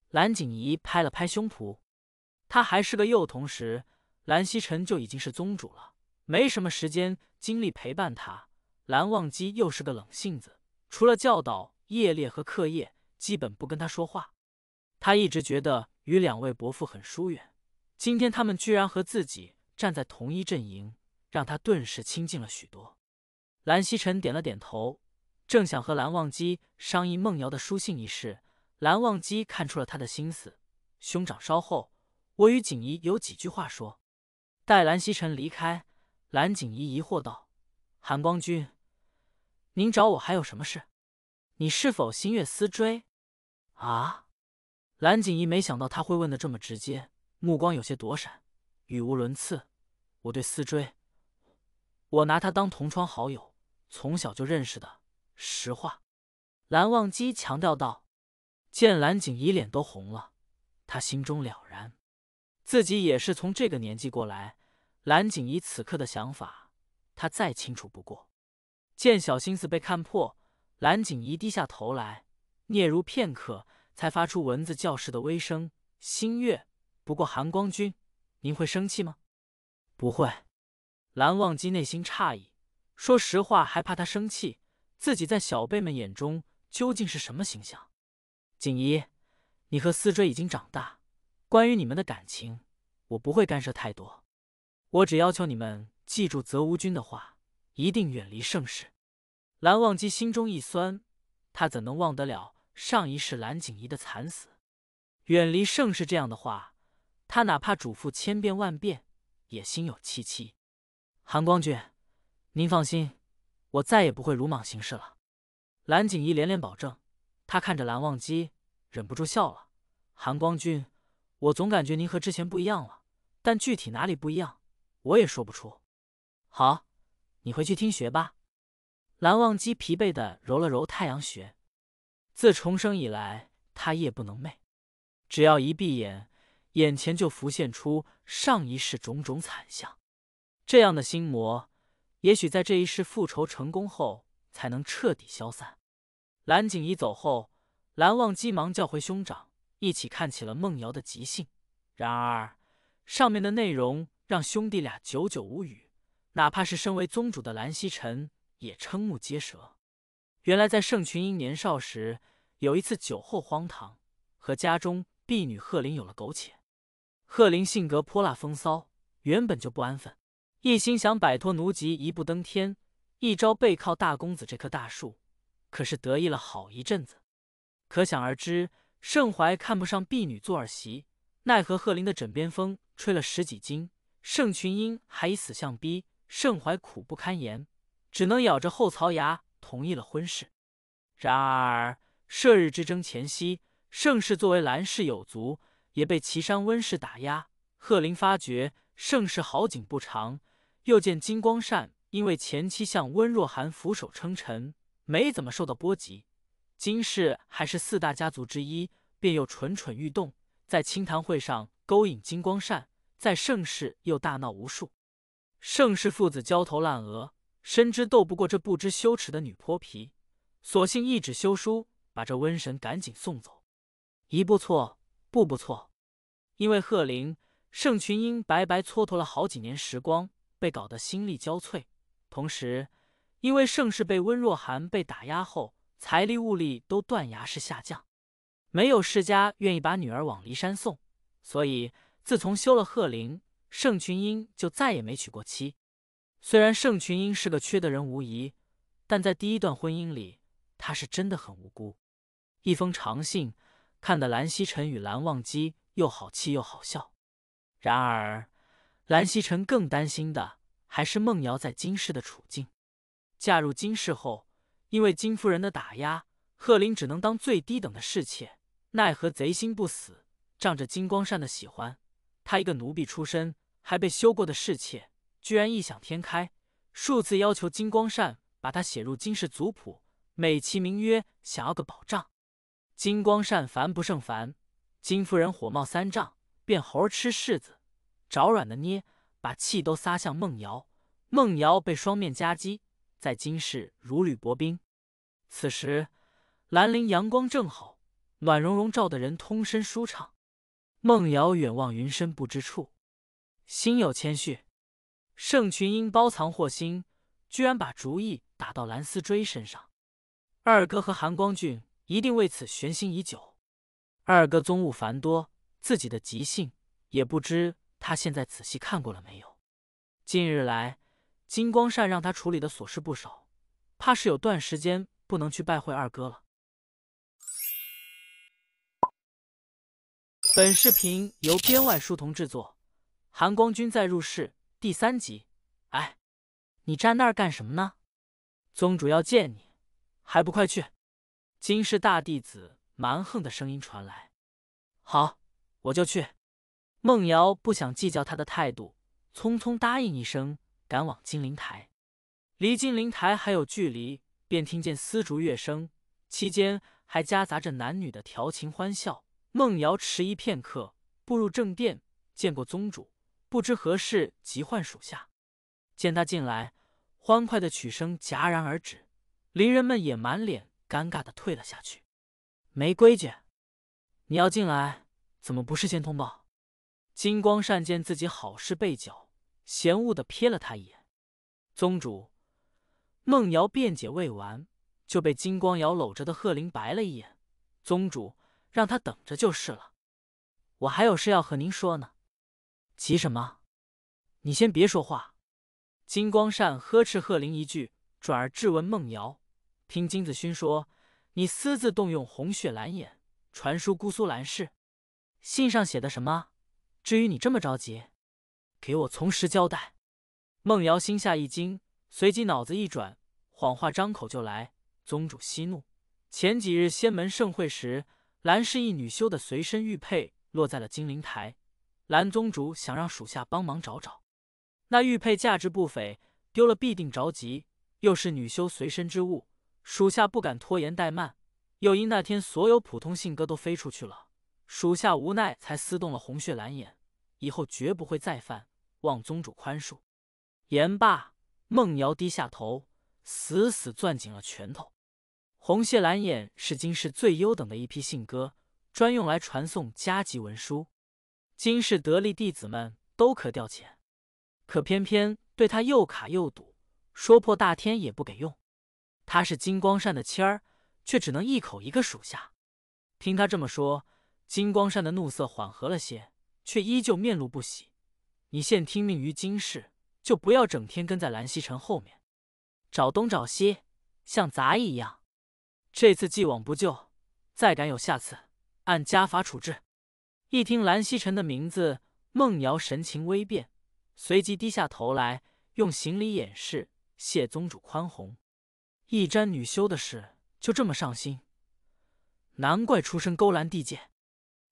Speaker 1: 蓝锦怡拍了拍胸脯，他还是个幼童时，蓝曦臣就已经是宗主了，没什么时间精力陪伴他。蓝忘机又是个冷性子。除了教导夜烈和课业，基本不跟他说话。他一直觉得与两位伯父很疏远，今天他们居然和自己站在同一阵营，让他顿时亲近了许多。蓝曦臣点了点头，正想和蓝忘机商议梦瑶的书信一事，蓝忘机看出了他的心思：“兄长稍后，我与锦怡有几句话说。”待蓝曦臣离开，蓝锦怡疑惑道：“韩光君。”您找我还有什么事？你是否心悦思追？啊！蓝景仪没想到他会问的这么直接，目光有些躲闪，语无伦次。我对思追，我拿他当同窗好友，从小就认识的。实话，蓝忘机强调道。见蓝景仪脸都红了，他心中了然，自己也是从这个年纪过来。蓝景仪此刻的想法，他再清楚不过。见小心思被看破，蓝景仪低下头来，嗫嚅片刻，才发出蚊子叫似的微声：“星月，不过寒光君，您会生气吗？”“不会。”蓝忘机内心诧异，说实话，还怕他生气，自己在小辈们眼中究竟是什么形象？景仪，你和思追已经长大，关于你们的感情，我不会干涉太多，我只要求你们记住泽芜君的话。一定远离盛世。蓝忘机心中一酸，他怎能忘得了上一世蓝景仪的惨死？远离盛世这样的话，他哪怕嘱咐千遍万遍，也心有戚戚。韩光君，您放心，我再也不会鲁莽行事了。蓝景仪连连保证，他看着蓝忘机，忍不住笑了。韩光君，我总感觉您和之前不一样了，但具体哪里不一样，我也说不出。好。你回去听学吧。蓝忘机疲惫的揉了揉太阳穴，自重生以来，他夜不能寐，只要一闭眼，眼前就浮现出上一世种种惨象。这样的心魔，也许在这一世复仇成功后，才能彻底消散。蓝景仪走后，蓝忘机忙叫回兄长，一起看起了梦瑶的即兴。然而，上面的内容让兄弟俩久久无语。哪怕是身为宗主的蓝曦臣也瞠目结舌。原来在盛群英年少时，有一次酒后荒唐，和家中婢女贺林有了苟且。贺林性格泼辣风骚，原本就不安分，一心想摆脱奴籍，一步登天，一朝背靠大公子这棵大树，可是得意了好一阵子。可想而知，盛怀看不上婢女做儿媳，奈何贺林的枕边风吹了十几斤，盛群英还以死相逼。盛怀苦不堪言，只能咬着后槽牙同意了婚事。然而，射日之争前夕，盛氏作为蓝氏有族，也被岐山温氏打压。贺林发觉盛世好景不长，又见金光善因为前妻向温若寒俯首称臣，没怎么受到波及。金氏还是四大家族之一，便又蠢蠢欲动，在清谈会上勾引金光善，在盛世又大闹无数。盛世父子焦头烂额，深知斗不过这不知羞耻的女泼皮，索性一纸休书，把这瘟神赶紧送走。一步错，步步错。因为贺灵、盛群英白白蹉跎了好几年时光，被搞得心力交瘁。同时，因为盛世被温若寒被打压后，财力物力都断崖式下降，没有世家愿意把女儿往骊山送。所以，自从休了贺灵。盛群英就再也没娶过妻。虽然盛群英是个缺德人无疑，但在第一段婚姻里，他是真的很无辜。一封长信看得蓝曦臣与蓝忘机又好气又好笑。然而，蓝曦臣更担心的还是孟瑶在金氏的处境。嫁入金氏后，因为金夫人的打压，贺林只能当最低等的侍妾。奈何贼心不死，仗着金光善的喜欢，他一个奴婢出身。还被休过的侍妾，居然异想天开，数次要求金光善把她写入金氏族谱，美其名曰想要个保障。金光善烦不胜烦，金夫人火冒三丈，变猴儿吃柿子，找软的捏，把气都撒向孟瑶。孟瑶被双面夹击，在金氏如履薄冰。此时，兰陵阳光正好，暖融融照的人通身舒畅。孟瑶远望云深不知处。心有谦逊，盛群英包藏祸心，居然把主意打到蓝思追身上。二哥和韩光俊一定为此悬心已久。二哥宗物繁多，自己的吉性，也不知他现在仔细看过了没有。近日来，金光善让他处理的琐事不少，怕是有段时间不能去拜会二哥了。本视频由编外书童制作。韩光君在入室第三集。哎，你站那儿干什么呢？宗主要见你，还不快去！金氏大弟子蛮横的声音传来。好，我就去。孟瑶不想计较他的态度，匆匆答应一声，赶往金陵台。离金陵台还有距离，便听见丝竹乐声，期间还夹杂着男女的调情欢笑。孟瑶迟疑片刻，步入正殿，见过宗主。不知何事急唤属下，见他进来，欢快的曲声戛然而止，邻人们也满脸尴尬的退了下去。没规矩，你要进来怎么不事先通报？金光善见自己好事被搅，嫌恶的瞥了他一眼。宗主，梦瑶辩解未完，就被金光瑶搂着的贺林白了一眼。宗主，让他等着就是了，我还有事要和您说呢。急什么？你先别说话。金光善呵斥贺灵一句，转而质问孟瑶：“听金子勋说，你私自动用红血蓝眼传书姑苏蓝氏，信上写的什么？至于你这么着急，给我从实交代。”孟瑶心下一惊，随即脑子一转，谎话张口就来：“宗主息怒，前几日仙门盛会时，蓝氏一女修的随身玉佩落在了金陵台。”蓝宗主想让属下帮忙找找，那玉佩价值不菲，丢了必定着急。又是女修随身之物，属下不敢拖延怠慢。又因那天所有普通信鸽都飞出去了，属下无奈才撕动了红血蓝眼。以后绝不会再犯，望宗主宽恕。言罢，孟瑶低下头，死死攥紧了拳头。红血蓝眼是今世最优等的一批信鸽，专用来传送加急文书。金氏得力弟子们都可调遣，可偏偏对他又卡又堵，说破大天也不给用。他是金光善的妻儿，却只能一口一个属下。听他这么说，金光善的怒色缓和了些，却依旧面露不喜。你现听命于金氏，就不要整天跟在蓝曦臣后面找东找西，像杂役一样。这次既往不咎，再敢有下次，按家法处置。一听蓝曦臣的名字，孟瑶神情微变，随即低下头来，用行礼掩饰：“谢宗主宽宏。”一沾女修的事就这么上心，难怪出身勾栏地界。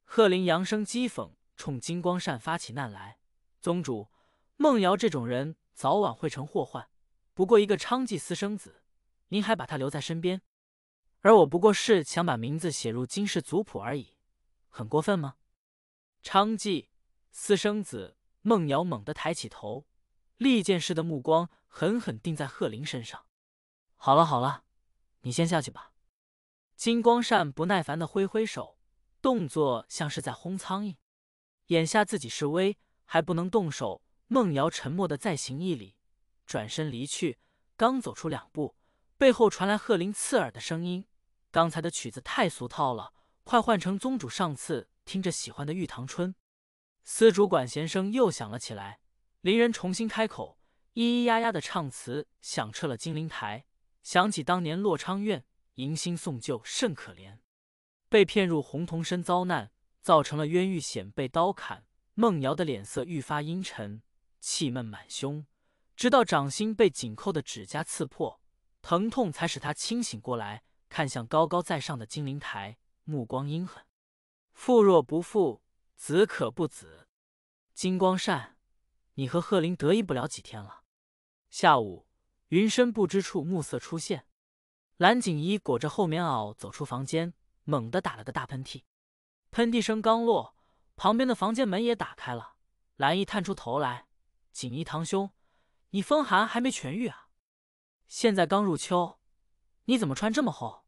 Speaker 1: 贺林扬声讥讽，冲金光扇发起难来：“宗主，孟瑶这种人早晚会成祸患。不过一个娼妓私生子，您还把他留在身边？而我不过是想把名字写入金氏族谱而已，很过分吗？”昌妓、私生子孟瑶猛地抬起头，利剑似的目光狠狠钉在贺林身上。好了好了，你先下去吧。金光善不耐烦地挥挥手，动作像是在轰苍蝇。眼下自己示威还不能动手。孟瑶沉默地再行一礼，转身离去。刚走出两步，背后传来贺林刺耳的声音：“刚才的曲子太俗套了，快换成宗主上次。”听着喜欢的《玉堂春》，司主管弦声又响了起来。林人重新开口，咿咿呀呀的唱词响彻了金陵台。想起当年洛昌院迎新送旧甚可怜，被骗入红铜身遭难，造成了冤狱险被刀砍。梦瑶的脸色愈发阴沉，气闷满胸，直到掌心被紧扣的指甲刺破，疼痛才使他清醒过来，看向高高在上的金陵台，目光阴狠。父若不父，子可不子。金光善，你和贺林得意不了几天了。下午云深不知处，暮色出现。蓝锦衣裹着厚棉袄走出房间，猛地打了个大喷嚏。喷嚏声刚落，旁边的房间门也打开了。蓝易探出头来：“锦衣堂兄，你风寒还没痊愈啊？现在刚入秋，你怎么穿这么厚？”“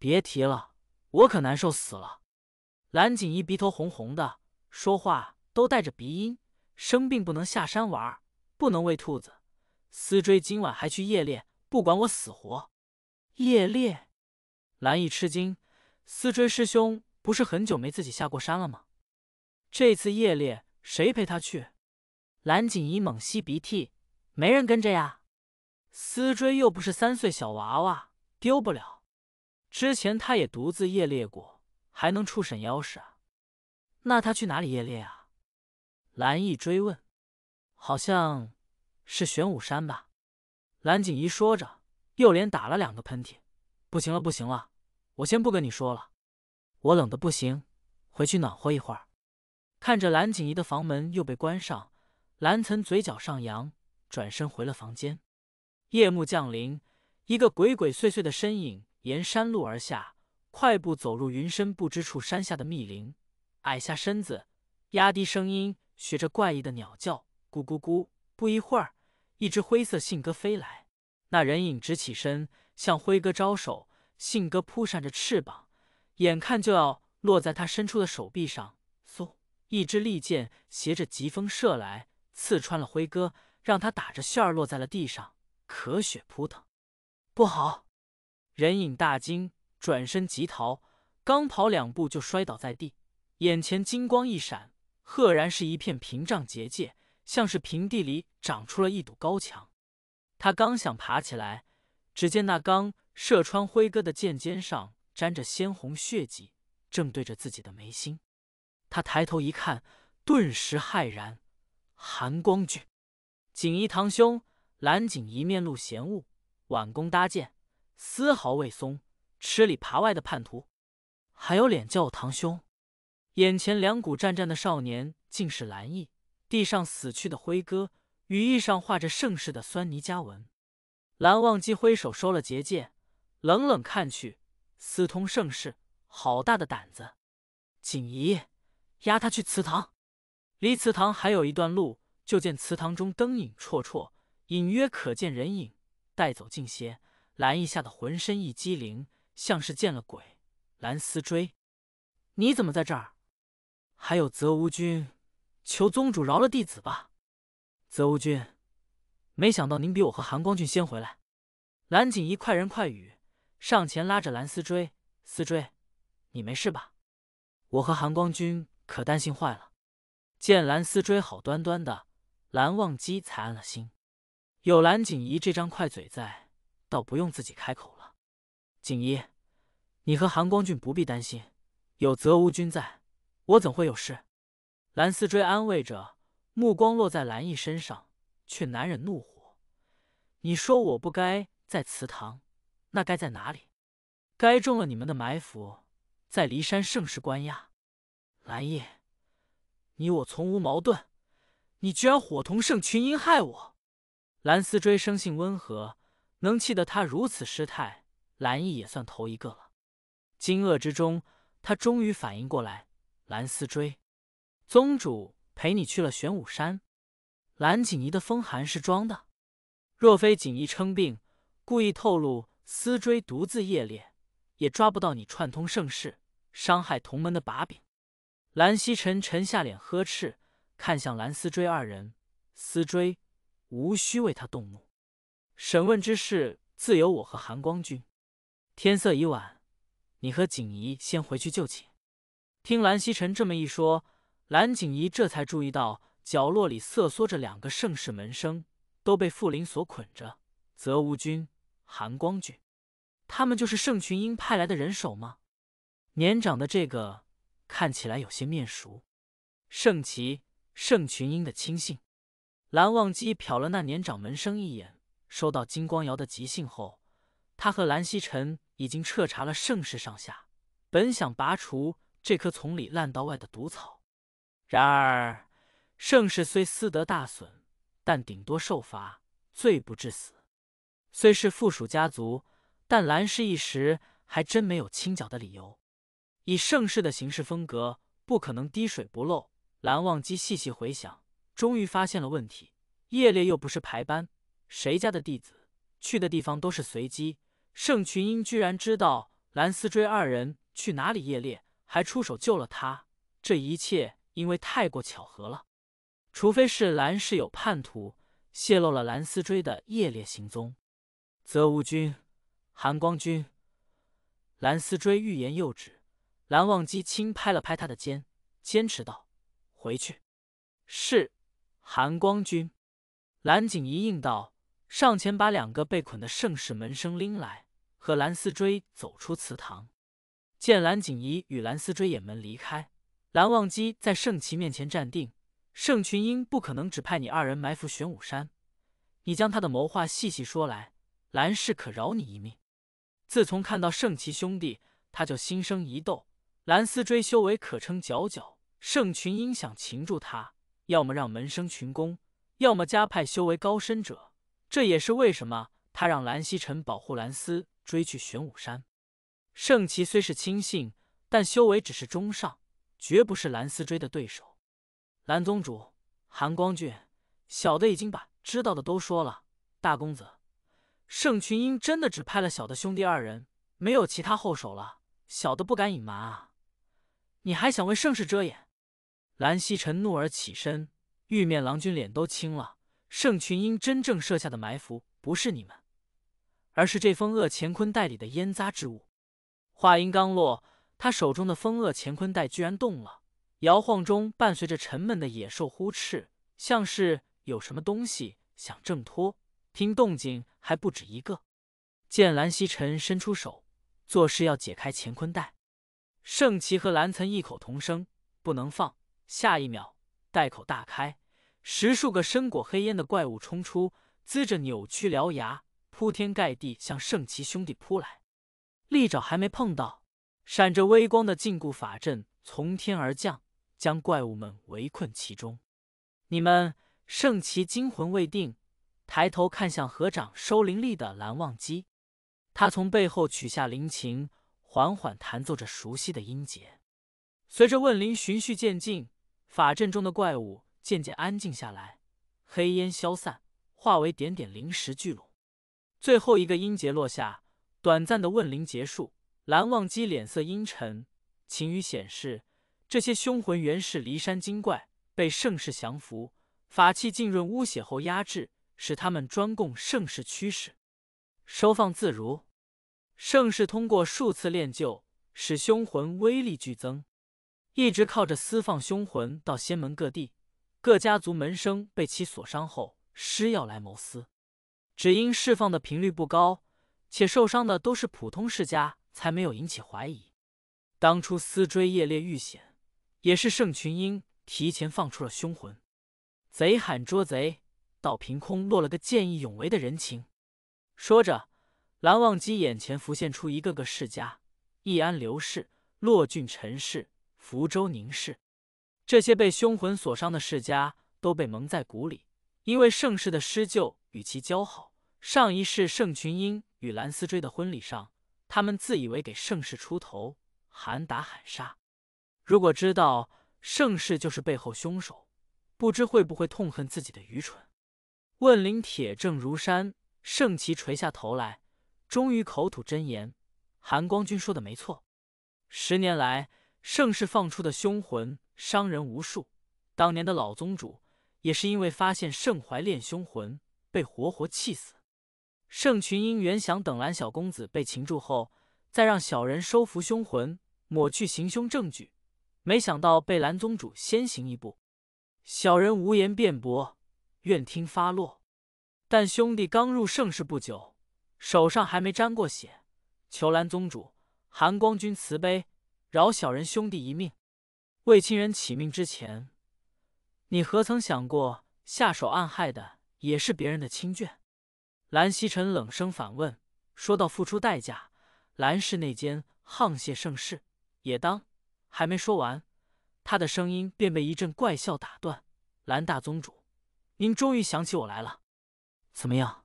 Speaker 1: 别提了，我可难受死了。”蓝锦衣鼻头红红的，说话都带着鼻音。生病不能下山玩，不能喂兔子。思追今晚还去夜猎，不管我死活。夜猎？蓝易吃惊。思追师兄不是很久没自己下过山了吗？这次夜猎谁陪他去？蓝锦衣猛吸鼻涕，没人跟着呀。思追又不是三岁小娃娃，丢不了。之前他也独自夜猎过。还能出审妖事啊？那他去哪里夜猎啊？蓝逸追问。好像，是玄武山吧？蓝景怡说着，又连打了两个喷嚏。不行了，不行了，我先不跟你说了，我冷的不行，回去暖和一会儿。看着蓝景怡的房门又被关上，蓝岑嘴角上扬，转身回了房间。夜幕降临，一个鬼鬼祟祟的身影沿山路而下。快步走入云深不知处山下的密林，矮下身子，压低声音，学着怪异的鸟叫：“咕咕咕！”不一会儿，一只灰色信鸽飞来，那人影直起身，向灰哥招手。信鸽扑扇着翅膀，眼看就要落在他伸出的手臂上，嗖！一支利箭斜着疾风射来，刺穿了灰哥，让他打着旋儿落在了地上，咳血扑腾。不好！人影大惊。转身急逃，刚跑两步就摔倒在地。眼前金光一闪，赫然是一片屏障结界，像是平地里长出了一堵高墙。他刚想爬起来，只见那刚射穿辉哥的剑尖上沾着鲜红血迹，正对着自己的眉心。他抬头一看，顿时骇然。寒光聚，锦衣堂兄蓝锦一面露嫌恶，挽弓搭箭，丝毫未松。吃里扒外的叛徒，还有脸叫我堂兄！眼前两股战战的少年，竟是蓝翼。地上死去的辉哥，羽翼上画着盛世的酸泥家纹。蓝忘机挥手收了结界，冷冷看去。私通盛世，好大的胆子！锦怡，押他去祠堂。离祠堂还有一段路，就见祠堂中灯影绰绰，隐约可见人影。带走近些，蓝翼吓得浑身一激灵。像是见了鬼，蓝思追，你怎么在这儿？还有泽无君，求宗主饶了弟子吧。泽无君，没想到您比我和韩光君先回来。蓝锦怡快人快语，上前拉着蓝思追，思追，你没事吧？我和韩光君可担心坏了。见蓝思追好端端的，蓝忘机才安了心。有蓝锦怡这张快嘴在，倒不用自己开口。锦姨，你和韩光俊不必担心，有泽无君在，我怎会有事？蓝思追安慰着，目光落在蓝毅身上，却难忍怒火。你说我不该在祠堂，那该在哪里？该中了你们的埋伏，在骊山盛世关押。蓝毅，你我从无矛盾，你居然伙同盛群英害我！蓝思追生性温和，能气得他如此失态？蓝逸也算头一个了。惊愕之中，他终于反应过来。蓝思追，宗主陪你去了玄武山。蓝锦仪的风寒是装的。若非锦衣称病，故意透露思追独自夜猎，也抓不到你串通盛世、伤害同门的把柄。蓝曦沉沉下脸呵斥，看向蓝思追二人。思追，无需为他动怒。审问之事，自有我和韩光君。天色已晚，你和锦怡先回去就寝。听蓝曦臣这么一说，蓝锦怡这才注意到角落里瑟缩着两个盛世门生，都被傅林所捆着。泽无君、韩光君，他们就是盛群英派来的人手吗？年长的这个看起来有些面熟，盛奇，盛群英的亲信。蓝忘机瞟了那年长门生一眼，收到金光瑶的急信后，他和蓝曦臣。已经彻查了盛世上下，本想拔除这棵从里烂到外的毒草。然而盛世虽私德大损，但顶多受罚，罪不至死。虽是附属家族，但蓝氏一时还真没有清剿的理由。以盛世的行事风格，不可能滴水不漏。蓝忘机细细回想，终于发现了问题：夜猎又不是排班，谁家的弟子去的地方都是随机。盛群英居然知道蓝思追二人去哪里夜猎，还出手救了他。这一切因为太过巧合了，除非是蓝氏有叛徒泄露了蓝思追的夜猎行踪，泽芜君、韩光君，蓝思追欲言又止。蓝忘机轻拍了拍他的肩，坚持道：“回去。”是韩光君。蓝景仪应道，上前把两个被捆的盛世门生拎来。和蓝思追走出祠堂，见蓝景仪与蓝思追掩门离开。蓝忘机在圣奇面前站定。圣群英不可能只派你二人埋伏玄武山，你将他的谋划细细说来，蓝氏可饶你一命。自从看到圣奇兄弟，他就心生疑窦。蓝思追修为可称佼佼，圣群英想擒住他，要么让门生群攻，要么加派修为高深者。这也是为什么他让蓝曦臣保护蓝思。追去玄武山，圣奇虽是亲信，但修为只是中上，绝不是蓝思追的对手。蓝宗主，韩光俊，小的已经把知道的都说了。大公子，盛群英真的只派了小的兄弟二人，没有其他后手了。小的不敢隐瞒啊！你还想为盛世遮掩？蓝曦臣怒而起身，玉面郎君脸都青了。盛群英真正设下的埋伏不是你们。而是这封恶乾坤袋里的烟渣之物。话音刚落，他手中的封恶乾坤袋居然动了，摇晃中伴随着沉闷的野兽呼斥，像是有什么东西想挣脱。听动静还不止一个。见蓝曦臣伸出手，作势要解开乾坤袋，盛奇和蓝岑异口同声：“不能放！”下一秒，袋口大开，十数个身裹黑烟的怪物冲出，滋着扭曲獠牙。铺天盖地向圣骑兄弟扑来，利爪还没碰到，闪着微光的禁锢法阵从天而降，将怪物们围困其中。你们圣骑惊魂未定，抬头看向合掌收灵力的蓝忘机，他从背后取下灵琴，缓缓弹奏着熟悉的音节。随着问灵循序渐进，法阵中的怪物渐渐安静下来，黑烟消散，化为点点灵石聚拢。最后一个音节落下，短暂的问灵结束。蓝忘机脸色阴沉，晴雨显示，这些凶魂原是骊山精怪，被盛世降服，法器浸润污血后压制，使他们专供盛世驱使，收放自如。盛世通过数次练就，使凶魂威力剧增，一直靠着私放凶魂到仙门各地，各家族门生被其所伤后，施药来谋私。只因释放的频率不高，且受伤的都是普通世家，才没有引起怀疑。当初司追夜猎遇险，也是盛群英提前放出了凶魂。贼喊捉贼，倒凭空落了个见义勇为的人情。说着，蓝忘机眼前浮现出一个个世家：易安刘氏、洛郡陈氏、福州宁氏。这些被凶魂所伤的世家都被蒙在鼓里，因为盛世的施救。与其交好，上一世盛群英与蓝思追的婚礼上，他们自以为给盛世出头，喊打喊杀。如果知道盛世就是背后凶手，不知会不会痛恨自己的愚蠢。问灵铁证如山，盛奇垂下头来，终于口吐真言：“韩光君说的没错，十年来盛世放出的凶魂伤人无数，当年的老宗主也是因为发现盛怀恋凶魂。”被活活气死。盛群英原想等蓝小公子被擒住后，再让小人收服凶魂，抹去行凶证据。没想到被蓝宗主先行一步，小人无言辩驳，愿听发落。但兄弟刚入盛世不久，手上还没沾过血，求蓝宗主、含光君慈悲，饶小人兄弟一命。为亲人起命之前，你何曾想过下手暗害的？也是别人的亲眷，蓝曦臣冷声反问：“说到付出代价，蓝氏内奸沆瀣盛世，也当还没说完，他的声音便被一阵怪笑打断。”“蓝大宗主，您终于想起我来了，怎么样，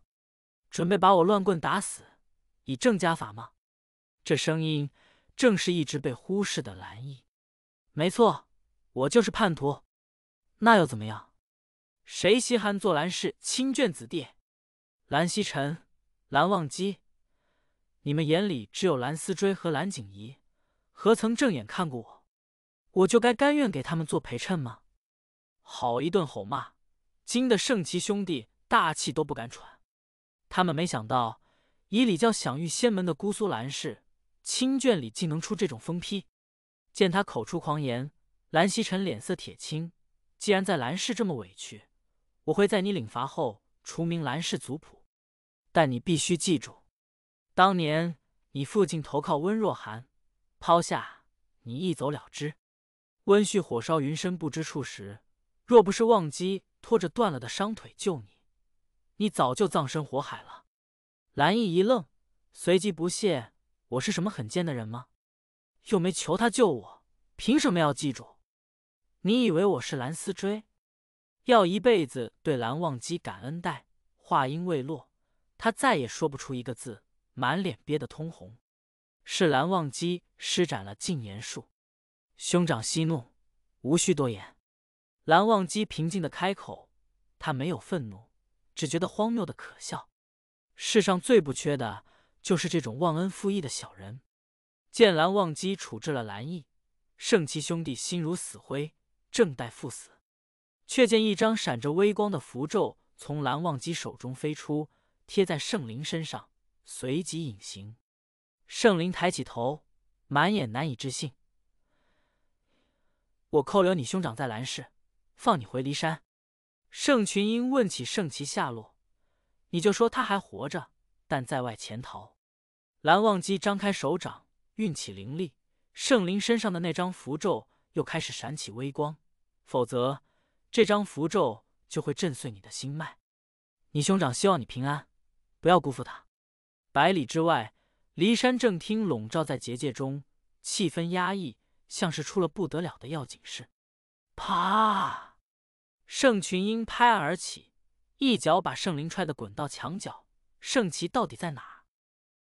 Speaker 1: 准备把我乱棍打死，以正家法吗？”这声音正是一直被忽视的蓝毅。没错，我就是叛徒。那又怎么样？谁稀罕做兰氏亲眷子弟？蓝曦臣、蓝忘机，你们眼里只有蓝思追和蓝景仪，何曾正眼看过我？我就该甘愿给他们做陪衬吗？好一顿吼骂，惊得圣奇兄弟大气都不敢喘。他们没想到，以礼教享誉仙门的姑苏蓝氏亲眷里，竟能出这种疯批。见他口出狂言，蓝曦臣脸色铁青。既然在蓝氏这么委屈，我会在你领罚后除名兰氏族谱，但你必须记住，当年你父亲投靠温若寒，抛下你一走了之。温煦火烧云深不知处时，若不是忘机拖着断了的伤腿救你，你早就葬身火海了。蓝毅一愣，随即不屑：“我是什么很贱的人吗？又没求他救我，凭什么要记住？你以为我是蓝思追？”要一辈子对蓝忘机感恩戴。话音未落，他再也说不出一个字，满脸憋得通红。是蓝忘机施展了禁言术。兄长息怒，无需多言。蓝忘机平静的开口，他没有愤怒，只觉得荒谬的可笑。世上最不缺的就是这种忘恩负义的小人。见蓝忘机处置了蓝翼，圣七兄弟心如死灰，正待赴死。却见一张闪着微光的符咒从蓝忘机手中飞出，贴在圣灵身上，随即隐形。圣灵抬起头，满眼难以置信：“我扣留你兄长在蓝氏，放你回骊山。”圣群英问起圣奇下落，你就说他还活着，但在外潜逃。蓝忘机张开手掌，运起灵力，圣灵身上的那张符咒又开始闪起微光。否则。这张符咒就会震碎你的心脉。你兄长希望你平安，不要辜负他。百里之外，骊山正厅笼罩在结界中，气氛压抑，像是出了不得了的要紧事。啪！盛群英拍案而起，一脚把盛灵踹得滚到墙角。盛奇到底在哪？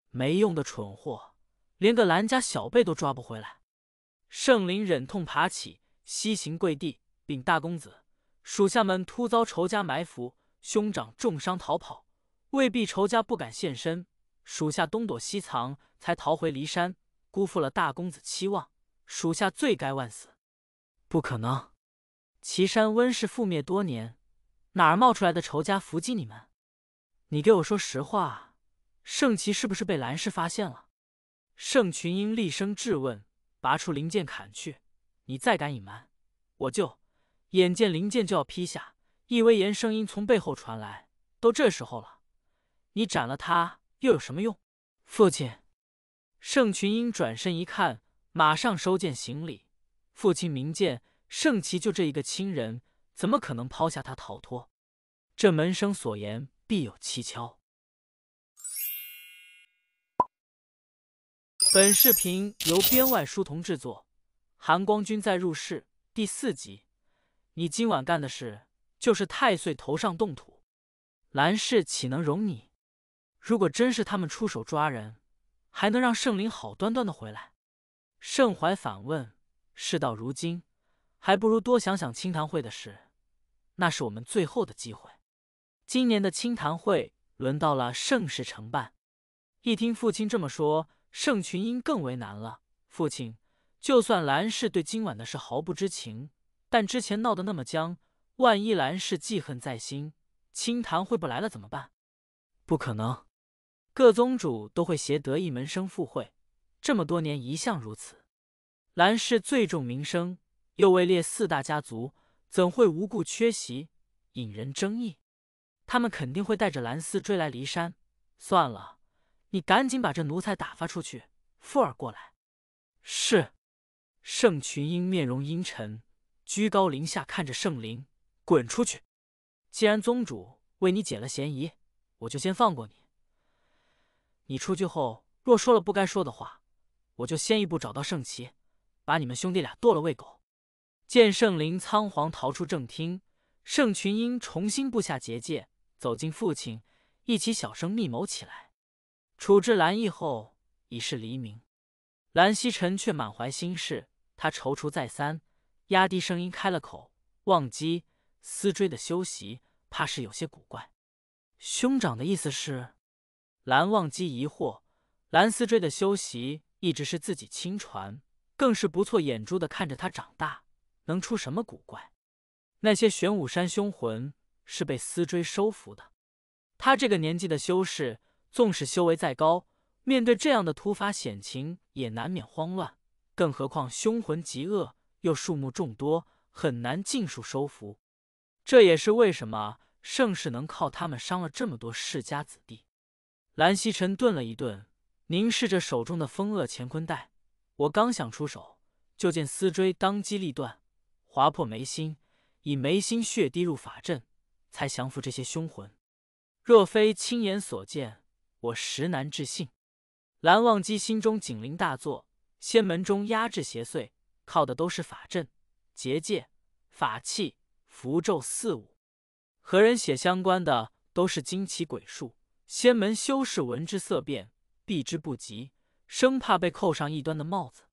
Speaker 1: 没用的蠢货，连个兰家小辈都抓不回来。盛灵忍痛爬起，膝行跪地，禀大公子。属下们突遭仇家埋伏，兄长重伤逃跑，未必仇家不敢现身。属下东躲西藏才逃回骊山，辜负了大公子期望，属下罪该万死。不可能，岐山温氏覆灭多年，哪儿冒出来的仇家伏击你们？你给我说实话，圣骑是不是被兰氏发现了？盛群英厉声质问，拔出灵剑砍去。你再敢隐瞒，我就。眼见灵剑就要劈下，一威严声音从背后传来：“都这时候了，你斩了他又有什么用？”父亲盛群英转身一看，马上收剑行礼：“父亲明鉴，盛奇就这一个亲人，怎么可能抛下他逃脱？这门生所言必有蹊跷。”本视频由编外书童制作，《韩光君在入世》第四集。你今晚干的事，就是太岁头上动土，兰氏岂能容你？如果真是他们出手抓人，还能让圣灵好端端的回来？盛怀反问。事到如今，还不如多想想清谈会的事，那是我们最后的机会。今年的清谈会轮到了盛世承办。一听父亲这么说，盛群英更为难了。父亲，就算兰氏对今晚的事毫不知情。但之前闹得那么僵，万一兰氏记恨在心，清谈会不来了怎么办？不可能，各宗主都会携得意门生赴会，这么多年一向如此。兰氏最重名声，又位列四大家族，怎会无故缺席，引人争议？他们肯定会带着兰丝追来骊山。算了，你赶紧把这奴才打发出去，傅儿过来。是。盛群英面容阴沉。居高临下看着圣灵，滚出去！既然宗主为你解了嫌疑，我就先放过你。你出去后若说了不该说的话，我就先一步找到圣旗，把你们兄弟俩剁了喂狗。见圣灵仓皇逃出正厅，圣群英重新布下结界，走进父亲一起小声密谋起来。处置蓝毅后已是黎明，蓝希晨却满怀心事，他踌躇再三。压低声音开了口：“忘机，思追的修习怕是有些古怪。”兄长的意思是？蓝忘机疑惑。蓝思追的修习一直是自己亲传，更是不错眼珠的看着他长大，能出什么古怪？那些玄武山凶魂是被思追收服的。他这个年纪的修士，纵使修为再高，面对这样的突发险情也难免慌乱，更何况凶魂极恶。又数目众多，很难尽数收服。这也是为什么盛世能靠他们伤了这么多世家子弟。蓝曦臣顿了一顿，凝视着手中的风恶乾坤袋。我刚想出手，就见丝锥当机立断，划破眉心，以眉心血滴入法阵，才降服这些凶魂。若非亲眼所见，我实难置信。蓝忘机心中警铃大作，仙门中压制邪祟。靠的都是法阵、结界、法器、符咒四物，和人血相关的都是惊奇鬼术，仙门修士闻之色变，避之不及，生怕被扣上异端的帽子。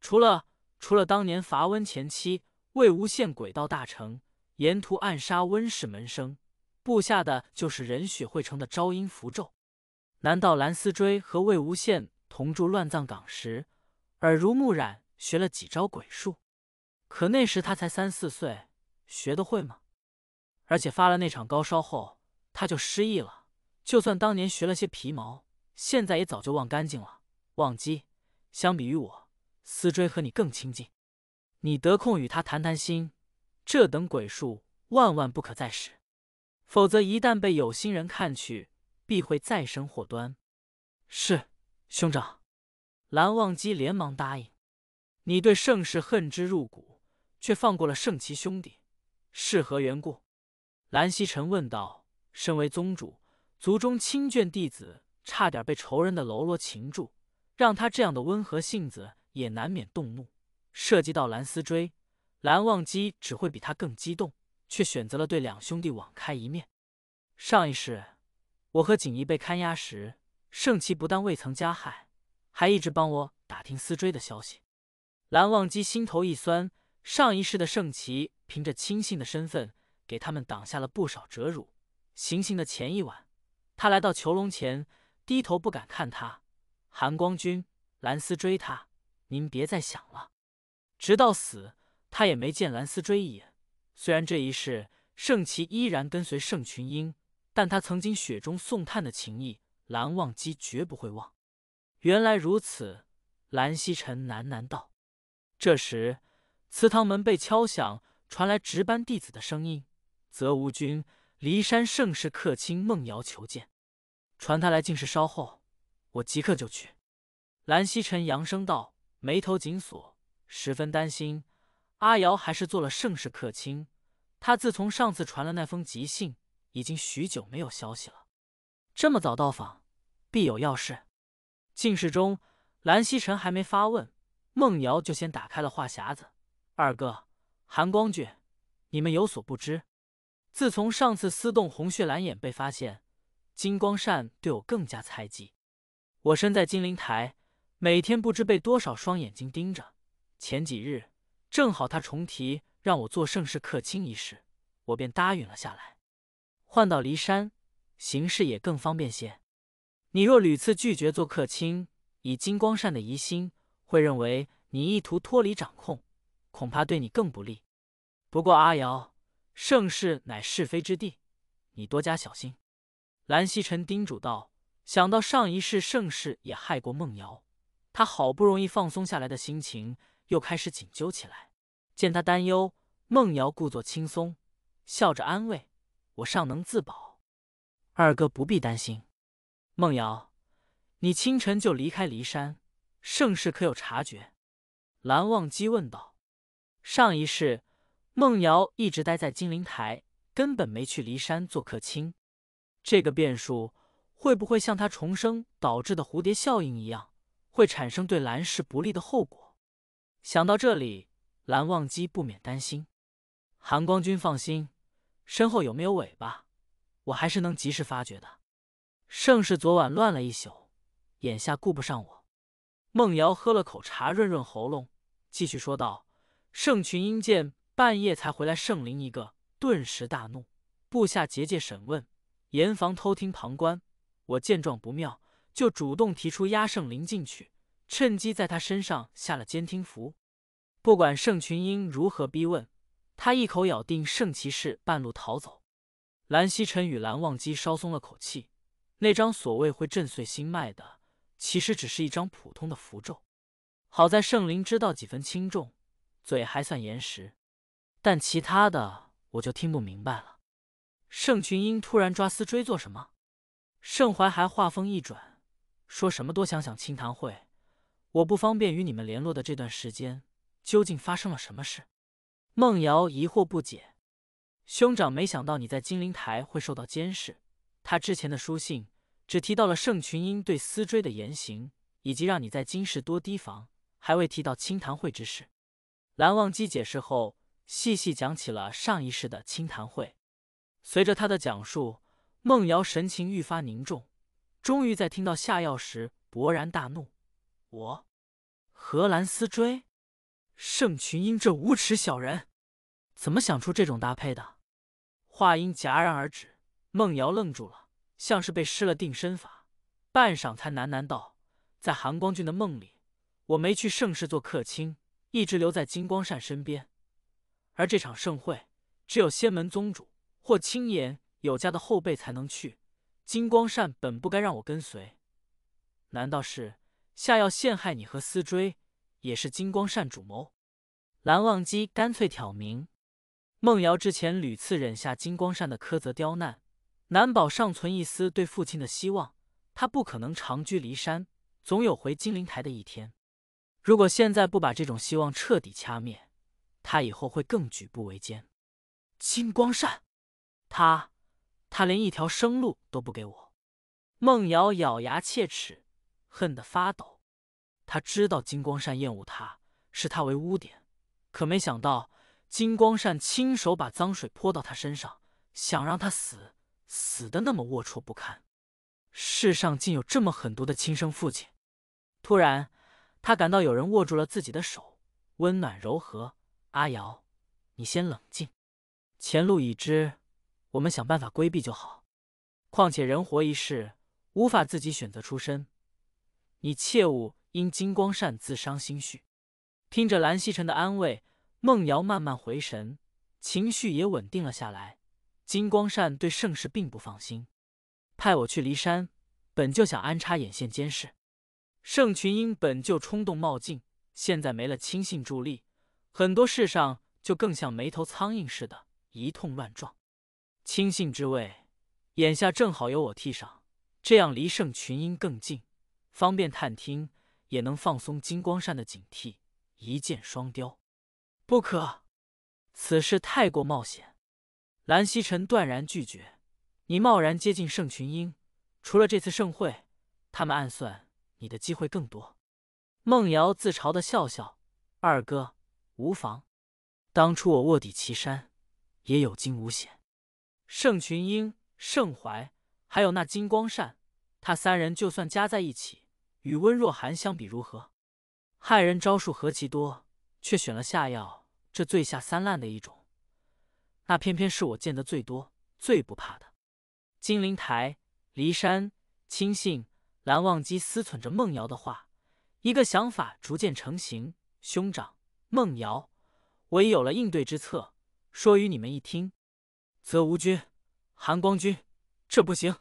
Speaker 1: 除了除了当年伐温前期，魏无羡鬼道大成，沿途暗杀温氏门生，布下的就是人血汇成的招阴符咒。难道蓝思追和魏无羡同住乱葬岗时，耳濡目染？学了几招鬼术，可那时他才三四岁，学得会吗？而且发了那场高烧后，他就失忆了。就算当年学了些皮毛，现在也早就忘干净了。忘机，相比于我，思追和你更亲近。你得空与他谈谈心。这等鬼术，万万不可再使，否则一旦被有心人看去，必会再生祸端。是，兄长。蓝忘机连忙答应。你对盛世恨之入骨，却放过了盛奇兄弟，是何缘故？蓝曦臣问道。身为宗主，族中亲眷弟子差点被仇人的喽啰擒住，让他这样的温和性子也难免动怒。涉及到蓝思追、蓝忘机，只会比他更激动，却选择了对两兄弟网开一面。上一世，我和锦衣被看押时，盛奇不但未曾加害，还一直帮我打听思追的消息。蓝忘机心头一酸，上一世的圣骑凭着亲信的身份，给他们挡下了不少折辱。行刑的前一晚，他来到囚笼前，低头不敢看他。韩光君，蓝思追他，您别再想了。直到死，他也没见蓝思追一眼。虽然这一世圣骑依然跟随圣群英，但他曾经雪中送炭的情谊，蓝忘机绝不会忘。原来如此，蓝曦臣喃喃道。这时，祠堂门被敲响，传来值班弟子的声音：“泽无君，骊山盛世客卿孟瑶求见，传他来进士稍后，我即刻就去。”蓝曦臣扬声道，眉头紧锁，十分担心。阿瑶还是做了盛世客卿，他自从上次传了那封急信，已经许久没有消息了。这么早到访，必有要事。进室中，蓝曦臣还没发问。孟瑶就先打开了话匣子：“二哥，韩光俊，你们有所不知，自从上次私动红血蓝眼被发现，金光善对我更加猜忌。我身在金陵台，每天不知被多少双眼睛盯着。前几日正好他重提让我做盛世客卿一事，我便答应了下来。换到骊山，行事也更方便些。你若屡次拒绝做客卿，以金光善的疑心……”会认为你意图脱离掌控，恐怕对你更不利。不过阿瑶，盛世乃是非之地，你多加小心。”蓝曦臣叮嘱道。想到上一世盛世也害过梦瑶，他好不容易放松下来的心情又开始紧揪起来。见他担忧，梦瑶故作轻松，笑着安慰：“我尚能自保，二哥不必担心。”梦瑶，你清晨就离开骊山。盛世可有察觉？蓝忘机问道。上一世，孟瑶一直待在金陵台，根本没去骊山做客卿。这个变数会不会像他重生导致的蝴蝶效应一样，会产生对蓝氏不利的后果？想到这里，蓝忘机不免担心。韩光君放心，身后有没有尾巴，我还是能及时发觉的。盛世昨晚乱了一宿，眼下顾不上我。孟瑶喝了口茶，润润喉咙，继续说道：“圣群英见半夜才回来，圣灵一个，顿时大怒，布下结界审问，严防偷听旁观。我见状不妙，就主动提出押圣灵进去，趁机在他身上下了监听符。不管圣群英如何逼问，他一口咬定圣骑士半路逃走。蓝曦臣与蓝忘机稍松了口气，那张所谓会震碎心脉的。”其实只是一张普通的符咒，好在圣灵知道几分轻重，嘴还算严实，但其他的我就听不明白了。盛群英突然抓丝锥做什么？盛怀还话锋一转，说什么多想想清谈会。我不方便与你们联络的这段时间，究竟发生了什么事？孟瑶疑惑不解。兄长没想到你在金陵台会受到监视，他之前的书信。只提到了盛群英对思追的言行，以及让你在今世多提防，还未提到清谈会之事。蓝忘机解释后，细细讲起了上一世的清谈会。随着他的讲述，孟瑶神情愈发凝重，终于在听到下药时勃然大怒：“我，何兰思追，盛群英这无耻小人，怎么想出这种搭配的？”话音戛然而止，孟瑶愣住了。像是被施了定身法，半晌才喃喃道：“在寒光君的梦里，我没去盛世做客卿，一直留在金光善身边。而这场盛会，只有仙门宗主或青岩有家的后辈才能去。金光善本不该让我跟随，难道是下药陷害你和思追，也是金光善主谋？”蓝忘机干脆挑明。梦瑶之前屡次忍下金光善的苛责刁难。难保尚存一丝对父亲的希望，他不可能长居骊山，总有回金陵台的一天。如果现在不把这种希望彻底掐灭，他以后会更举步维艰。金光善，他，他连一条生路都不给我！孟瑶咬牙切齿，恨得发抖。他知道金光善厌恶他，视他为污点，可没想到金光善亲手把脏水泼到他身上，想让他死。死的那么龌龊不堪，世上竟有这么狠毒的亲生父亲！突然，他感到有人握住了自己的手，温暖柔和。阿瑶，你先冷静，前路已知，我们想办法规避就好。况且人活一世，无法自己选择出身，你切勿因金光善自伤心绪。听着蓝曦臣的安慰，孟瑶慢慢回神，情绪也稳定了下来。金光善对盛世并不放心，派我去骊山，本就想安插眼线监视。盛群英本就冲动冒进，现在没了亲信助力，很多事上就更像没头苍蝇似的，一通乱撞。亲信之位，眼下正好由我替上，这样离盛群英更近，方便探听，也能放松金光善的警惕，一箭双雕。不可，此事太过冒险。蓝曦臣断然拒绝：“你贸然接近盛群英，除了这次盛会，他们暗算你的机会更多。”孟瑶自嘲的笑笑：“二哥无妨，当初我卧底岐山，也有惊无险。盛群英、盛怀，还有那金光善，他三人就算加在一起，与温若寒相比如何？害人招数何其多，却选了下药这最下三滥的一种。”那偏偏是我见得最多、最不怕的。金陵台、骊山、青杏、蓝忘机思忖着梦瑶的话，一个想法逐渐成型。兄长，梦瑶，我已有了应对之策，说与你们一听。则无君、韩光君，这不行！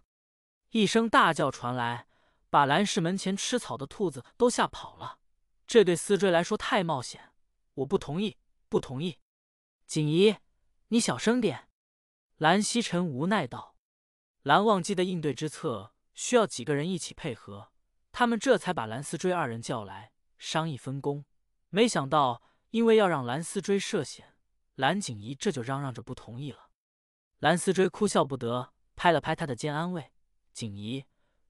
Speaker 1: 一声大叫传来，把兰氏门前吃草的兔子都吓跑了。这对思追来说太冒险，我不同意，不同意。锦仪。你小声点，蓝曦臣无奈道：“蓝忘机的应对之策需要几个人一起配合，他们这才把蓝思追二人叫来商议分工。没想到，因为要让蓝思追涉险，蓝景怡这就嚷嚷着不同意了。蓝思追哭笑不得，拍了拍他的肩安慰：‘景怡，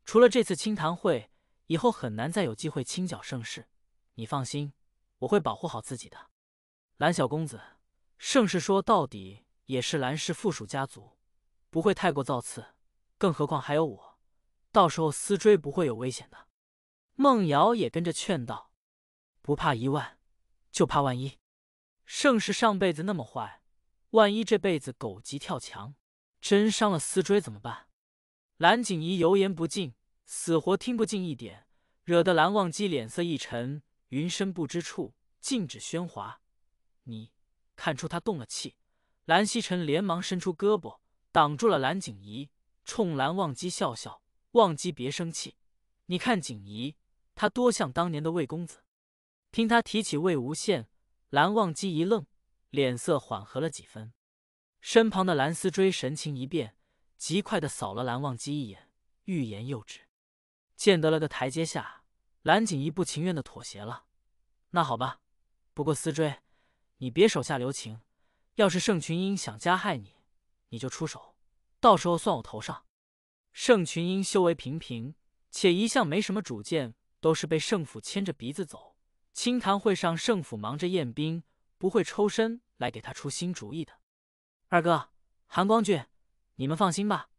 Speaker 1: 除了这次清谈会，以后很难再有机会清剿盛世。你放心，我会保护好自己的，蓝小公子。’”盛世说：“到底也是兰氏附属家族，不会太过造次。更何况还有我，到时候思追不会有危险的。”孟瑶也跟着劝道：“不怕一万，就怕万一。盛世上辈子那么坏，万一这辈子狗急跳墙，真伤了思追怎么办？”蓝景仪油盐不进，死活听不进一点，惹得蓝忘机脸色一沉：“云深不知处，禁止喧哗，你。”看出他动了气，蓝曦臣连忙伸出胳膊挡住了蓝景仪，冲蓝忘机笑笑：“忘机别生气，你看景仪，她多像当年的魏公子。”听他提起魏无羡，蓝忘机一愣，脸色缓和了几分。身旁的蓝思追神情一变，极快的扫了蓝忘机一眼，欲言又止。见得了个台阶下，蓝景仪不情愿的妥协了：“那好吧，不过思追。”你别手下留情，要是盛群英想加害你，你就出手，到时候算我头上。盛群英修为平平，且一向没什么主见，都是被盛府牵着鼻子走。清谈会上，盛府忙着宴宾，不会抽身来给他出新主意的。二哥，韩光俊，你们放心吧。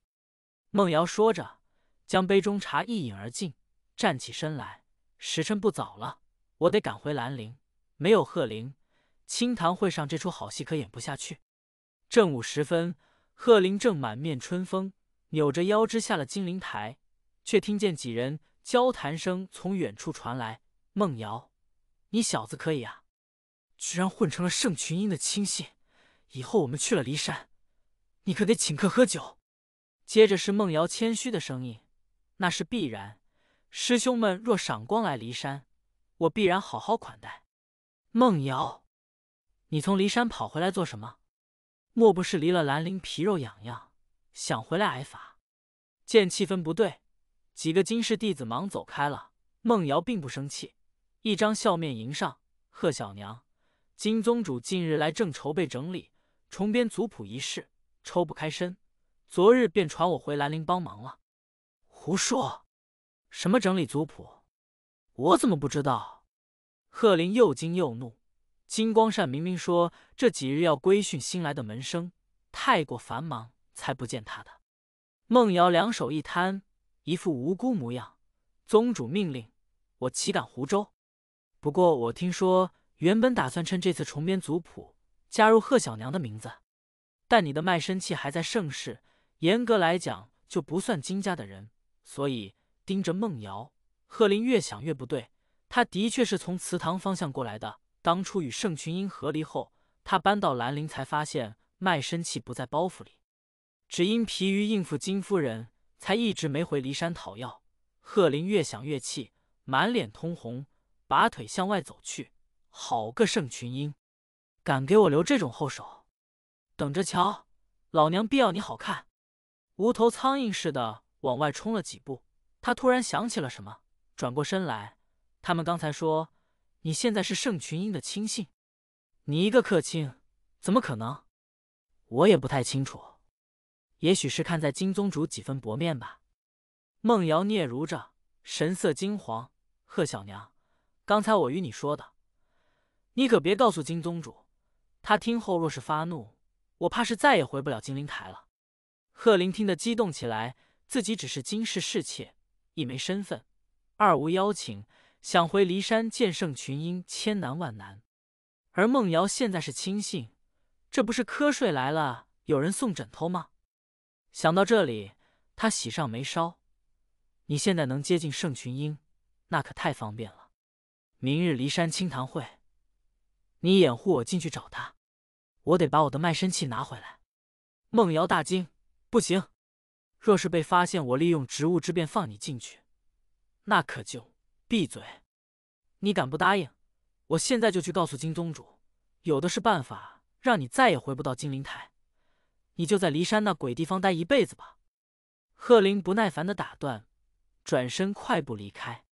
Speaker 1: 孟瑶说着，将杯中茶一饮而尽，站起身来。时辰不早了，我得赶回兰陵，没有贺林。清谈会上这出好戏可演不下去。正午时分，贺林正满面春风，扭着腰肢下了金陵台，却听见几人交谈声从远处传来。梦瑶，你小子可以啊，居然混成了圣群英的亲信，以后我们去了骊山，你可得请客喝酒。接着是梦瑶谦虚的声音：“那是必然，师兄们若赏光来骊山，我必然好好款待。”梦瑶。你从骊山跑回来做什么？莫不是离了兰陵，皮肉痒痒，想回来挨罚？见气氛不对，几个金氏弟子忙走开了。孟瑶并不生气，一张笑面迎上贺小娘。金宗主近日来正筹备整理重编族谱一事，抽不开身，昨日便传我回兰陵帮忙了。胡说！什么整理族谱？我怎么不知道？贺林又惊又怒。金光善明明说这几日要规训新来的门生，太过繁忙才不见他的。孟瑶两手一摊，一副无辜模样。宗主命令，我岂敢胡诌？不过我听说，原本打算趁这次重编族谱加入贺小娘的名字，但你的卖身契还在盛世，严格来讲就不算金家的人。所以盯着孟瑶，贺林越想越不对。他的确是从祠堂方向过来的。当初与盛群英合离后，他搬到兰陵，才发现卖身契不在包袱里，只因疲于应付金夫人，才一直没回骊山讨要。贺林越想越气，满脸通红，拔腿向外走去。好个盛群英，敢给我留这种后手，等着瞧，老娘必要你好看！无头苍蝇似的往外冲了几步，他突然想起了什么，转过身来，他们刚才说。你现在是圣群英的亲信，你一个客卿，怎么可能？我也不太清楚，也许是看在金宗主几分薄面吧。孟瑶嗫嚅着，神色惊惶。贺小娘，刚才我与你说的，你可别告诉金宗主，他听后若是发怒，我怕是再也回不了金陵台了。贺林听得激动起来，自己只是金氏侍妾，一没身份，二无邀请。想回骊山见圣群英，千难万难。而孟瑶现在是亲信，这不是瞌睡来了有人送枕头吗？想到这里，他喜上眉梢。你现在能接近圣群英，那可太方便了。明日骊山清谈会，你掩护我进去找他，我得把我的卖身契拿回来。孟瑶大惊：不行！若是被发现我利用职务之便放你进去，那可就……闭嘴！你敢不答应，我现在就去告诉金宗主，有的是办法让你再也回不到金陵台，你就在骊山那鬼地方待一辈子吧！贺林不耐烦的打断，转身快步离开。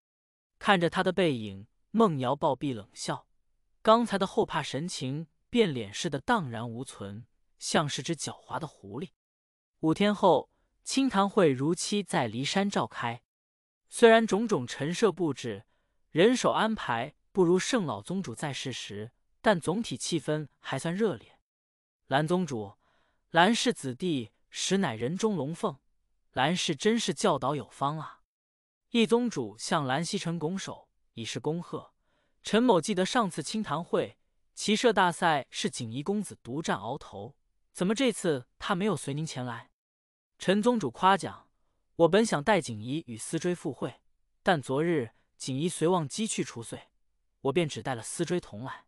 Speaker 1: 看着他的背影，孟瑶暴毙冷笑，刚才的后怕神情变脸似的荡然无存，像是只狡猾的狐狸。五天后，清谈会如期在骊山召开。虽然种种陈设布置、人手安排不如圣老宗主在世时，但总体气氛还算热烈。蓝宗主，蓝氏子弟实乃人中龙凤，蓝氏真是教导有方啊！易宗主向蓝曦臣拱手，以示恭贺。陈某记得上次清谈会、骑射大赛是锦衣公子独占鳌头，怎么这次他没有随您前来？陈宗主夸奖。我本想带锦衣与思追赴会，但昨日锦衣随忘机去除祟，我便只带了思追同来。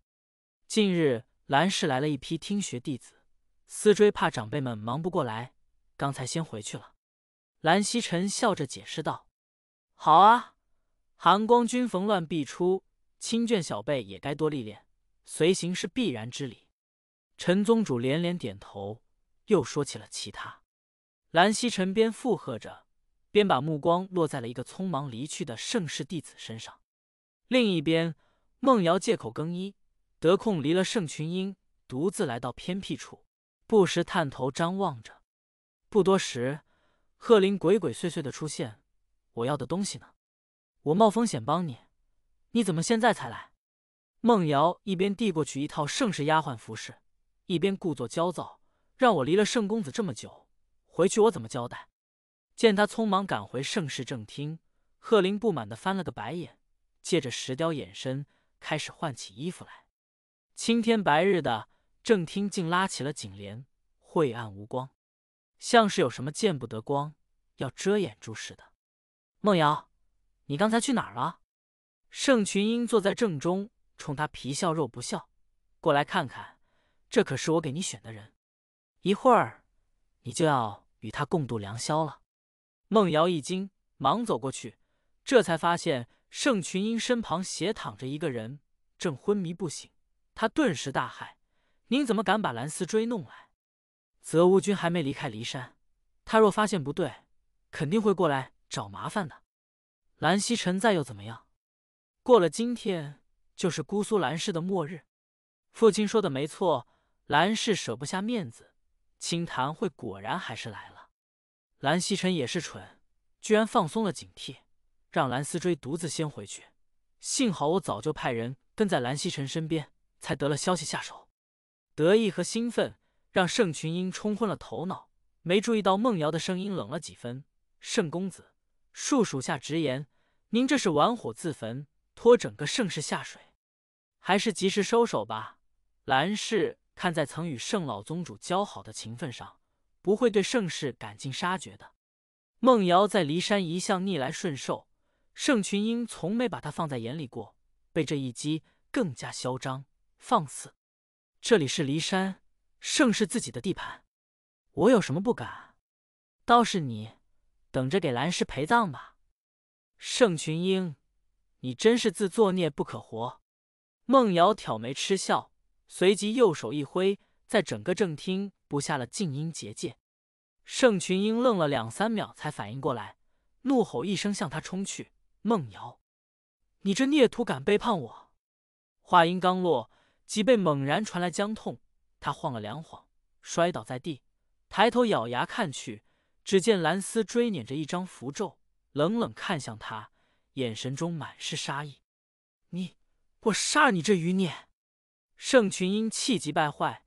Speaker 1: 近日兰氏来了一批听学弟子，思追怕长辈们忙不过来，刚才先回去了。蓝曦臣笑着解释道：“好啊，寒光君逢乱必出，亲眷小辈也该多历练，随行是必然之理。”陈宗主连连点头，又说起了其他。蓝曦臣边附和着。便把目光落在了一个匆忙离去的盛世弟子身上。另一边，孟瑶借口更衣，得空离了盛群英，独自来到偏僻处，不时探头张望着。不多时，贺林鬼鬼祟祟的出现。“我要的东西呢？我冒风险帮你，你怎么现在才来？”孟瑶一边递过去一套盛世丫鬟服饰，一边故作焦躁：“让我离了盛公子这么久，回去我怎么交代？”见他匆忙赶回盛世正厅，贺林不满地翻了个白眼，借着石雕掩身，开始换起衣服来。青天白日的正厅竟拉起了锦帘，晦暗无光，像是有什么见不得光要遮掩住似的。梦瑶，你刚才去哪儿了？盛群英坐在正中，冲他皮笑肉不笑：“过来看看，这可是我给你选的人，一会儿你就要与他共度良宵了。”孟瑶一惊，忙走过去，这才发现盛群英身旁斜躺着一个人，正昏迷不醒。他顿时大骇：“您怎么敢把蓝思追弄来？”泽芜君还没离开骊山，他若发现不对，肯定会过来找麻烦的。蓝希晨在又怎么样？过了今天，就是姑苏蓝氏的末日。父亲说的没错，蓝氏舍不下面子，清谈会果然还是来了。蓝曦臣也是蠢，居然放松了警惕，让蓝思追独自先回去。幸好我早就派人跟在蓝曦臣身边，才得了消息下手。得意和兴奋让盛群英冲昏了头脑，没注意到梦瑶的声音冷了几分：“盛公子，恕属下直言，您这是玩火自焚，拖整个盛世下水，还是及时收手吧。蓝氏看在曾与盛老宗主交好的情分上。”不会对盛世赶尽杀绝的。孟瑶在骊山一向逆来顺受，盛群英从没把她放在眼里过。被这一击更加嚣张放肆。这里是骊山，盛世自己的地盘，我有什么不敢？倒是你，等着给兰氏陪葬吧。盛群英，你真是自作孽不可活。孟瑶挑眉嗤笑，随即右手一挥。在整个正厅布下了静音结界。盛群英愣了两三秒，才反应过来，怒吼一声向他冲去：“梦瑶，你这孽徒敢背叛我！”话音刚落，脊背猛然传来僵痛，他晃了两晃，摔倒在地，抬头咬牙看去，只见蓝丝追捻着一张符咒，冷冷看向他，眼神中满是杀意。“你，我杀你这余孽！”盛群英气急败坏。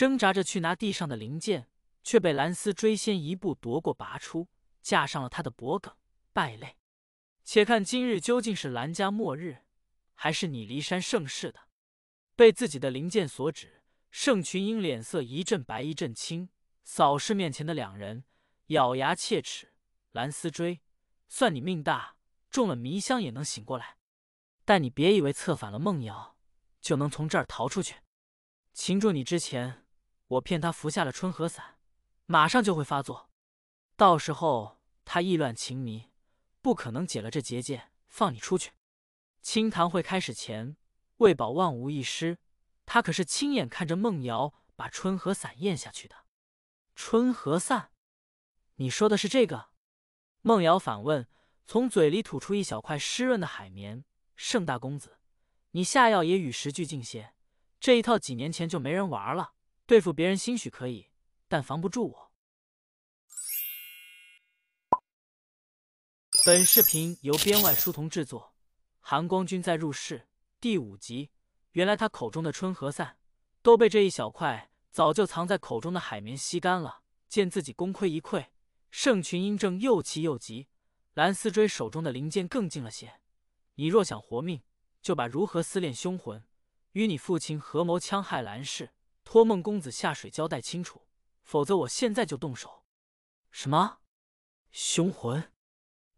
Speaker 1: 挣扎着去拿地上的灵剑，却被蓝斯追先一步夺过，拔出架上了他的脖颈。败类！且看今日究竟是蓝家末日，还是你骊山盛世的？被自己的灵剑所指，盛群英脸色一阵白一阵青，扫视面前的两人，咬牙切齿：“蓝斯追，算你命大，中了迷香也能醒过来。但你别以为策反了梦瑶，就能从这儿逃出去。擒住你之前。”我骗他服下了春和散，马上就会发作。到时候他意乱情迷，不可能解了这结界，放你出去。清谈会开始前，为保万无一失，他可是亲眼看着孟瑶把春和散咽下去的。春和散？你说的是这个？孟瑶反问，从嘴里吐出一小块湿润的海绵。盛大公子，你下药也与时俱进些，这一套几年前就没人玩了。对付别人兴许可以，但防不住我。本视频由编外书童制作。韩光君在入世第五集，原来他口中的春和散都被这一小块早就藏在口中的海绵吸干了。见自己功亏一篑，圣群英正又气又急，蓝思追手中的灵剑更近了些。你若想活命，就把如何思恋凶魂，与你父亲合谋戕害蓝氏。托梦公子下水交代清楚，否则我现在就动手。什么？雄魂？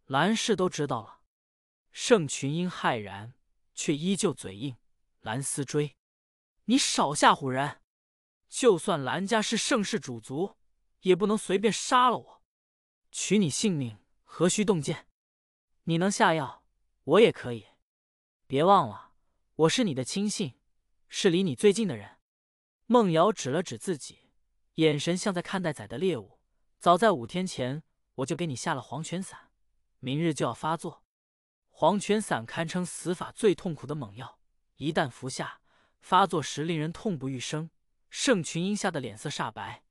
Speaker 1: 兰氏都知道了。盛群英骇然，却依旧嘴硬。兰思追，你少吓唬人！就算兰家是盛世主族，也不能随便杀了我。取你性命何须动剑？你能下药，我也可以。别忘了，我是你的亲信，是离你最近的人。孟瑶指了指自己，眼神像在看待宰的猎物。早在五天前，我就给你下了黄泉散，明日就要发作。黄泉散堪称死法最痛苦的猛药，一旦服下，发作时令人痛不欲生。盛群英吓得脸色煞白。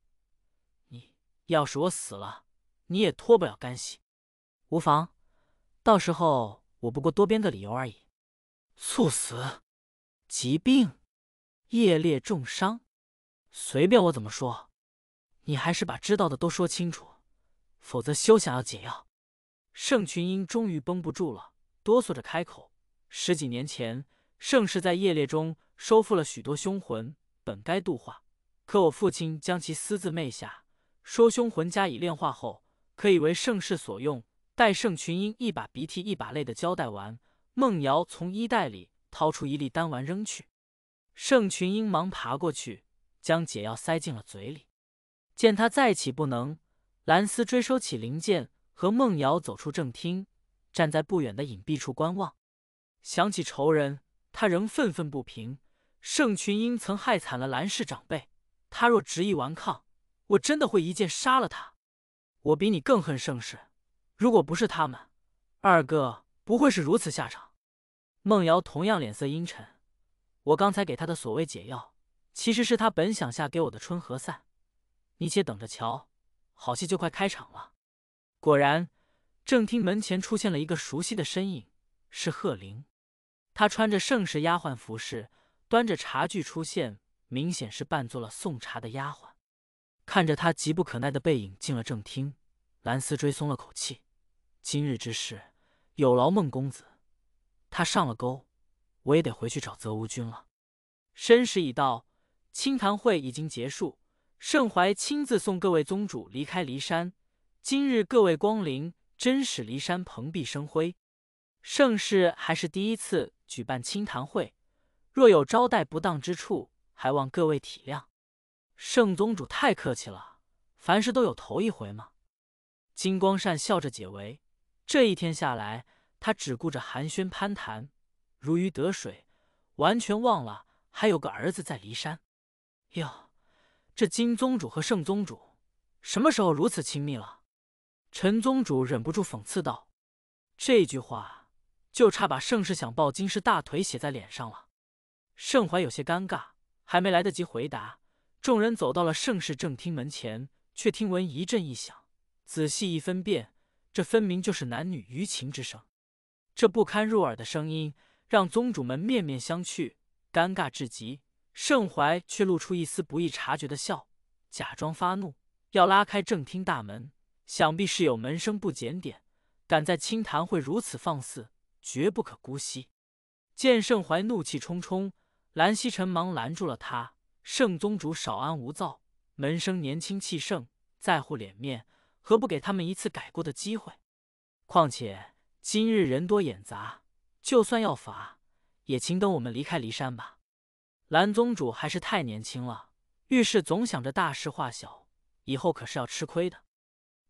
Speaker 1: 你要是我死了，你也脱不了干系。无妨，到时候我不过多编个理由而已。猝死、疾病、夜猎重伤。随便我怎么说，你还是把知道的都说清楚，否则休想要解药。盛群英终于绷不住了，哆嗦着开口：十几年前，盛世在夜猎中收复了许多凶魂，本该度化，可我父亲将其私自魅下，说凶魂加以炼化后可以为盛世所用。待盛群英一把鼻涕一把泪的交代完，孟瑶从衣袋里掏出一粒丹丸扔去，盛群英忙爬过去。将解药塞进了嘴里，见他再起不能，兰斯追收起灵剑，和孟瑶走出正厅，站在不远的隐蔽处观望。想起仇人，他仍愤愤不平。盛群英曾害惨了兰氏长辈，他若执意顽抗，我真的会一剑杀了他。我比你更恨盛世，如果不是他们，二哥不会是如此下场。孟瑶同样脸色阴沉。我刚才给他的所谓解药。其实是他本想下给我的春和散，你且等着瞧，好戏就快开场了。果然，正厅门前出现了一个熟悉的身影，是贺玲。她穿着盛世丫鬟服饰，端着茶具出现，明显是扮作了送茶的丫鬟。看着她急不可耐的背影进了正厅，蓝思追松了口气。今日之事，有劳孟公子。他上了钩，我也得回去找泽无君了。申时已到。清谈会已经结束，盛怀亲自送各位宗主离开骊山。今日各位光临，真使骊山蓬荜生辉。盛世还是第一次举办清谈会，若有招待不当之处，还望各位体谅。盛宗主太客气了，凡事都有头一回嘛。金光善笑着解围。这一天下来，他只顾着寒暄攀谈，如鱼得水，完全忘了还有个儿子在骊山。哟，这金宗主和圣宗主什么时候如此亲密了？陈宗主忍不住讽刺道：“这句话就差把盛世想抱金氏大腿写在脸上了。”盛怀有些尴尬，还没来得及回答，众人走到了盛世正厅门前，却听闻一阵异响。仔细一分辨，这分明就是男女鱼情之声。这不堪入耳的声音让宗主们面面相觑，尴尬至极。盛怀却露出一丝不易察觉的笑，假装发怒，要拉开正厅大门。想必是有门生不检点，敢在清谈会如此放肆，绝不可姑息。见盛怀怒气冲冲，蓝曦臣忙拦住了他：“盛宗主，少安无躁。门生年轻气盛，在乎脸面，何不给他们一次改过的机会？况且今日人多眼杂，就算要罚，也请等我们离开骊山吧。”蓝宗主还是太年轻了，遇事总想着大事化小，以后可是要吃亏的。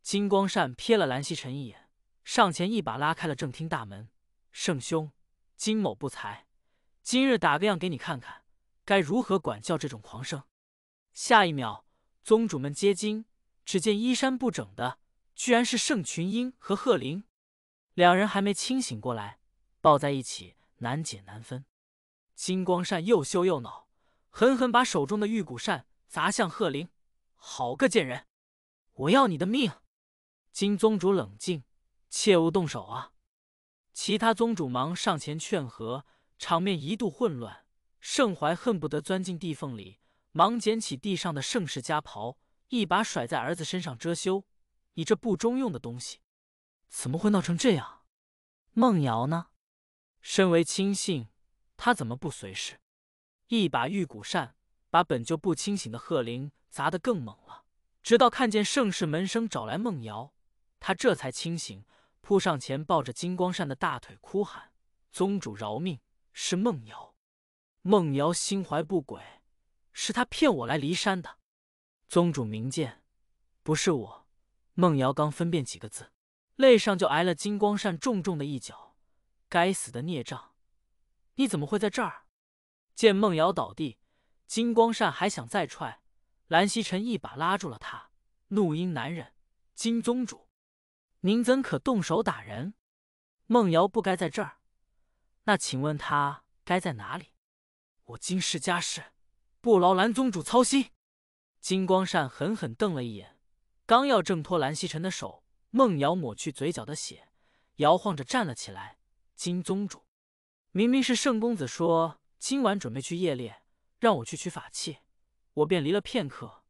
Speaker 1: 金光善瞥了蓝曦臣一眼，上前一把拉开了正厅大门。圣兄，金某不才，今日打个样给你看看，该如何管教这种狂生。下一秒，宗主们皆惊，只见衣衫不整的，居然是圣群英和贺灵。两人还没清醒过来，抱在一起难解难分。金光扇又羞又恼，狠狠把手中的玉骨扇砸向贺灵。好个贱人，我要你的命！金宗主，冷静，切勿动手啊！其他宗主忙上前劝和，场面一度混乱。盛怀恨不得钻进地缝里，忙捡起地上的盛世家袍，一把甩在儿子身上遮羞。你这不中用的东西，怎么会闹成这样？梦瑶呢？身为亲信。他怎么不随时？一把玉骨扇把本就不清醒的贺灵砸得更猛了，直到看见盛世门生找来梦瑶，他这才清醒，扑上前抱着金光扇的大腿哭喊：“宗主饶命！是梦瑶，梦瑶心怀不轨，是他骗我来骊山的。”宗主明鉴，不是我。梦瑶刚分辨几个字，泪上就挨了金光扇重重的一脚。该死的孽障！你怎么会在这儿？见梦瑶倒地，金光善还想再踹，蓝希晨一把拉住了他，怒音难忍：“金宗主，您怎可动手打人？梦瑶不该在这儿，那请问他该在哪里？我金氏家事，不劳蓝宗主操心。”金光善狠狠瞪了一眼，刚要挣脱蓝希晨的手，梦瑶抹去嘴角的血，摇晃着站了起来：“金宗主。”明明是盛公子说今晚准备去夜猎，让我去取法器，我便离了片刻，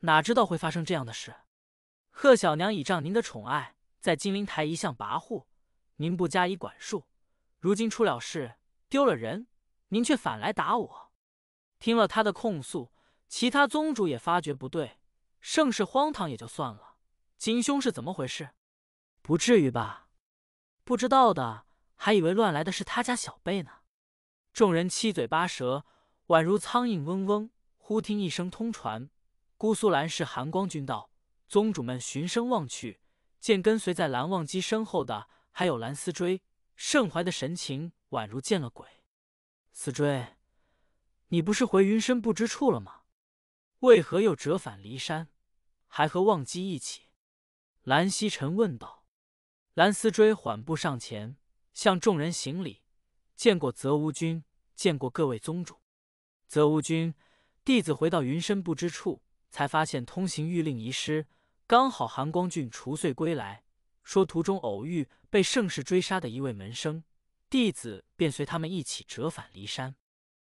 Speaker 1: 哪知道会发生这样的事？贺小娘倚仗您的宠爱，在金陵台一向跋扈，您不加以管束，如今出了事，丢了人，您却反来打我。听了他的控诉，其他宗主也发觉不对，盛世荒唐也就算了，金兄是怎么回事？不至于吧？不知道的。还以为乱来的是他家小辈呢，众人七嘴八舌，宛如苍蝇嗡嗡。忽听一声通传，姑苏蓝氏寒光君道：“宗主们，循声望去，见跟随在蓝忘机身后的还有蓝思追。”盛怀的神情宛如见了鬼。思追，你不是回云深不知处了吗？为何又折返骊山，还和忘机一起？蓝曦臣问道。蓝思追缓步上前。向众人行礼，见过泽无君，见过各位宗主。泽无君，弟子回到云深不知处，才发现通行玉令遗失。刚好韩光俊除岁归来，说途中偶遇被盛世追杀的一位门生，弟子便随他们一起折返骊山。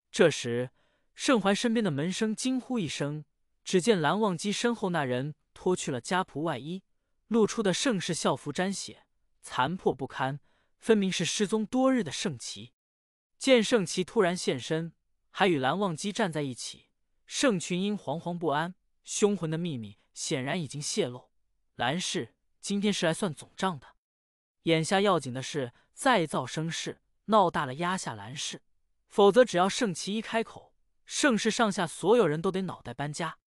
Speaker 1: 这时，盛怀身边的门生惊呼一声，只见蓝忘机身后那人脱去了家仆外衣，露出的盛世校服沾血，残破不堪。分明是失踪多日的圣骑。见圣骑突然现身，还与蓝忘机站在一起，圣群英惶惶不安。凶魂的秘密显然已经泄露，蓝氏今天是来算总账的。眼下要紧的是再造声势，闹大了压下蓝氏，否则只要圣骑一开口，盛世上下所有人都得脑袋搬家。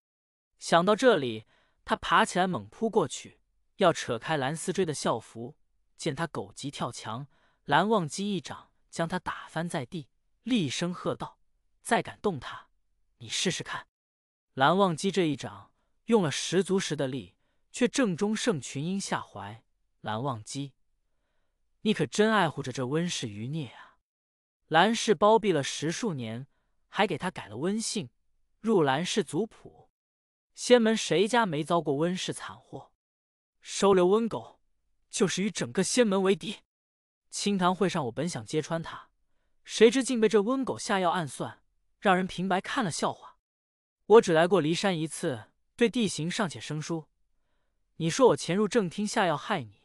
Speaker 1: 想到这里，他爬起来猛扑过去，要扯开蓝思追的校服。见他狗急跳墙，蓝忘机一掌将他打翻在地，厉声喝道：“再敢动他，你试试看！”蓝忘机这一掌用了十足十的力，却正中盛群英下怀。蓝忘机，你可真爱护着这温氏余孽啊！蓝氏包庇了十数年，还给他改了温姓，入蓝氏族谱。仙门谁家没遭过温氏惨祸？收留温狗！就是与整个仙门为敌。清谈会上，我本想揭穿他，谁知竟被这温狗下药暗算，让人平白看了笑话。我只来过骊山一次，对地形尚且生疏。你说我潜入正厅下药害你，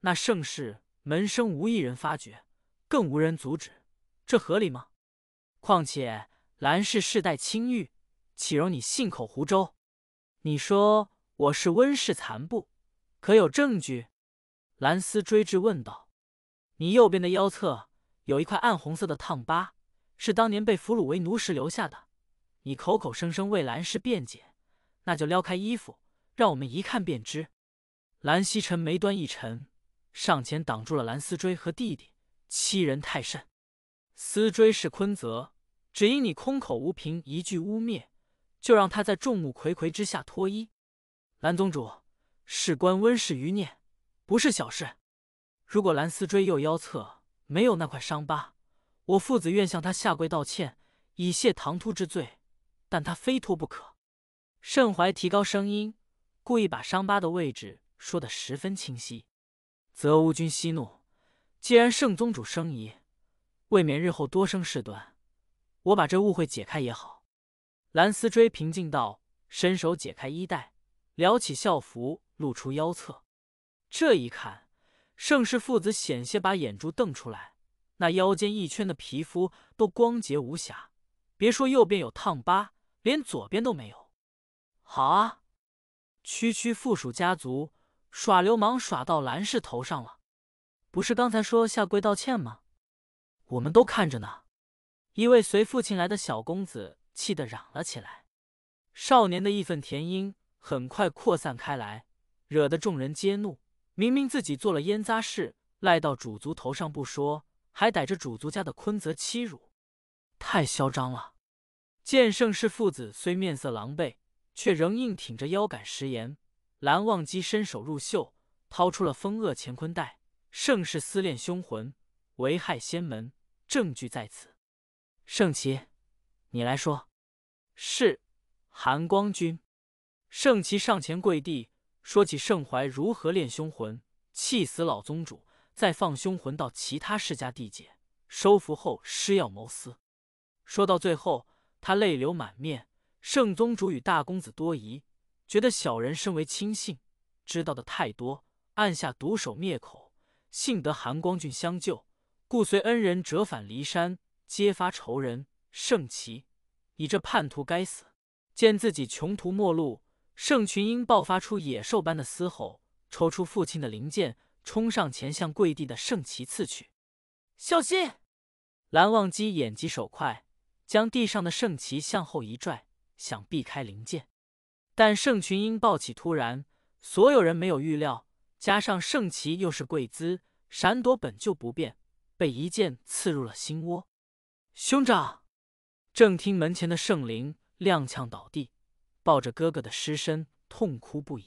Speaker 1: 那盛世门生无一人发觉，更无人阻止，这合理吗？况且兰氏世代清誉，岂容你信口胡诌？你说我是温氏残部，可有证据？蓝斯追质问道：“你右边的腰侧有一块暗红色的烫疤，是当年被俘虏为奴时留下的。你口口声声为蓝氏辩解，那就撩开衣服，让我们一看便知。”蓝曦臣眉端一沉，上前挡住了蓝思追和弟弟，欺人太甚。思追是昆泽，只因你空口无凭，一句污蔑，就让他在众目睽睽之下脱衣。蓝宗主，事关温氏余孽。不是小事。如果蓝思追右腰侧没有那块伤疤，我父子愿向他下跪道歉，以谢唐突之罪。但他非脱不可。盛怀提高声音，故意把伤疤的位置说得十分清晰。泽乌君息怒，既然圣宗主生疑，未免日后多生事端，我把这误会解开也好。蓝思追平静道，伸手解开衣带，撩起校服，露出腰侧。这一看，盛世父子险些把眼珠瞪出来。那腰间一圈的皮肤都光洁无瑕，别说右边有烫疤，连左边都没有。好啊，区区附属家族耍流氓耍到兰氏头上了！不是刚才说下跪道歉吗？我们都看着呢！一位随父亲来的小公子气得嚷了起来。少年的义愤填膺很快扩散开来，惹得众人皆怒。明明自己做了腌臜事，赖到主族头上不说，还逮着主族家的坤泽欺辱，太嚣张了！剑圣氏父子虽面色狼狈，却仍硬挺着腰杆食言。蓝忘机伸手入袖，掏出了封恶乾坤袋。盛世思恋凶魂，危害仙门，证据在此。圣奇，你来说。是，寒光君。圣奇上前跪地。说起盛怀如何练凶魂，气死老宗主，再放凶魂到其他世家地界，收服后施药谋私。说到最后，他泪流满面。盛宗主与大公子多疑，觉得小人身为亲信，知道的太多，暗下毒手灭口。幸得韩光俊相救，故随恩人折返骊山，揭发仇人盛奇。你这叛徒该死！见自己穷途末路。圣群英爆发出野兽般的嘶吼，抽出父亲的灵剑，冲上前向跪地的圣骑刺去。小心！蓝忘机眼疾手快，将地上的圣骑向后一拽，想避开灵剑，但圣群英暴起，突然，所有人没有预料，加上圣骑又是跪姿，闪躲本就不便，被一剑刺入了心窝。兄长！正厅门前的圣灵踉跄倒地。抱着哥哥的尸身痛哭不已，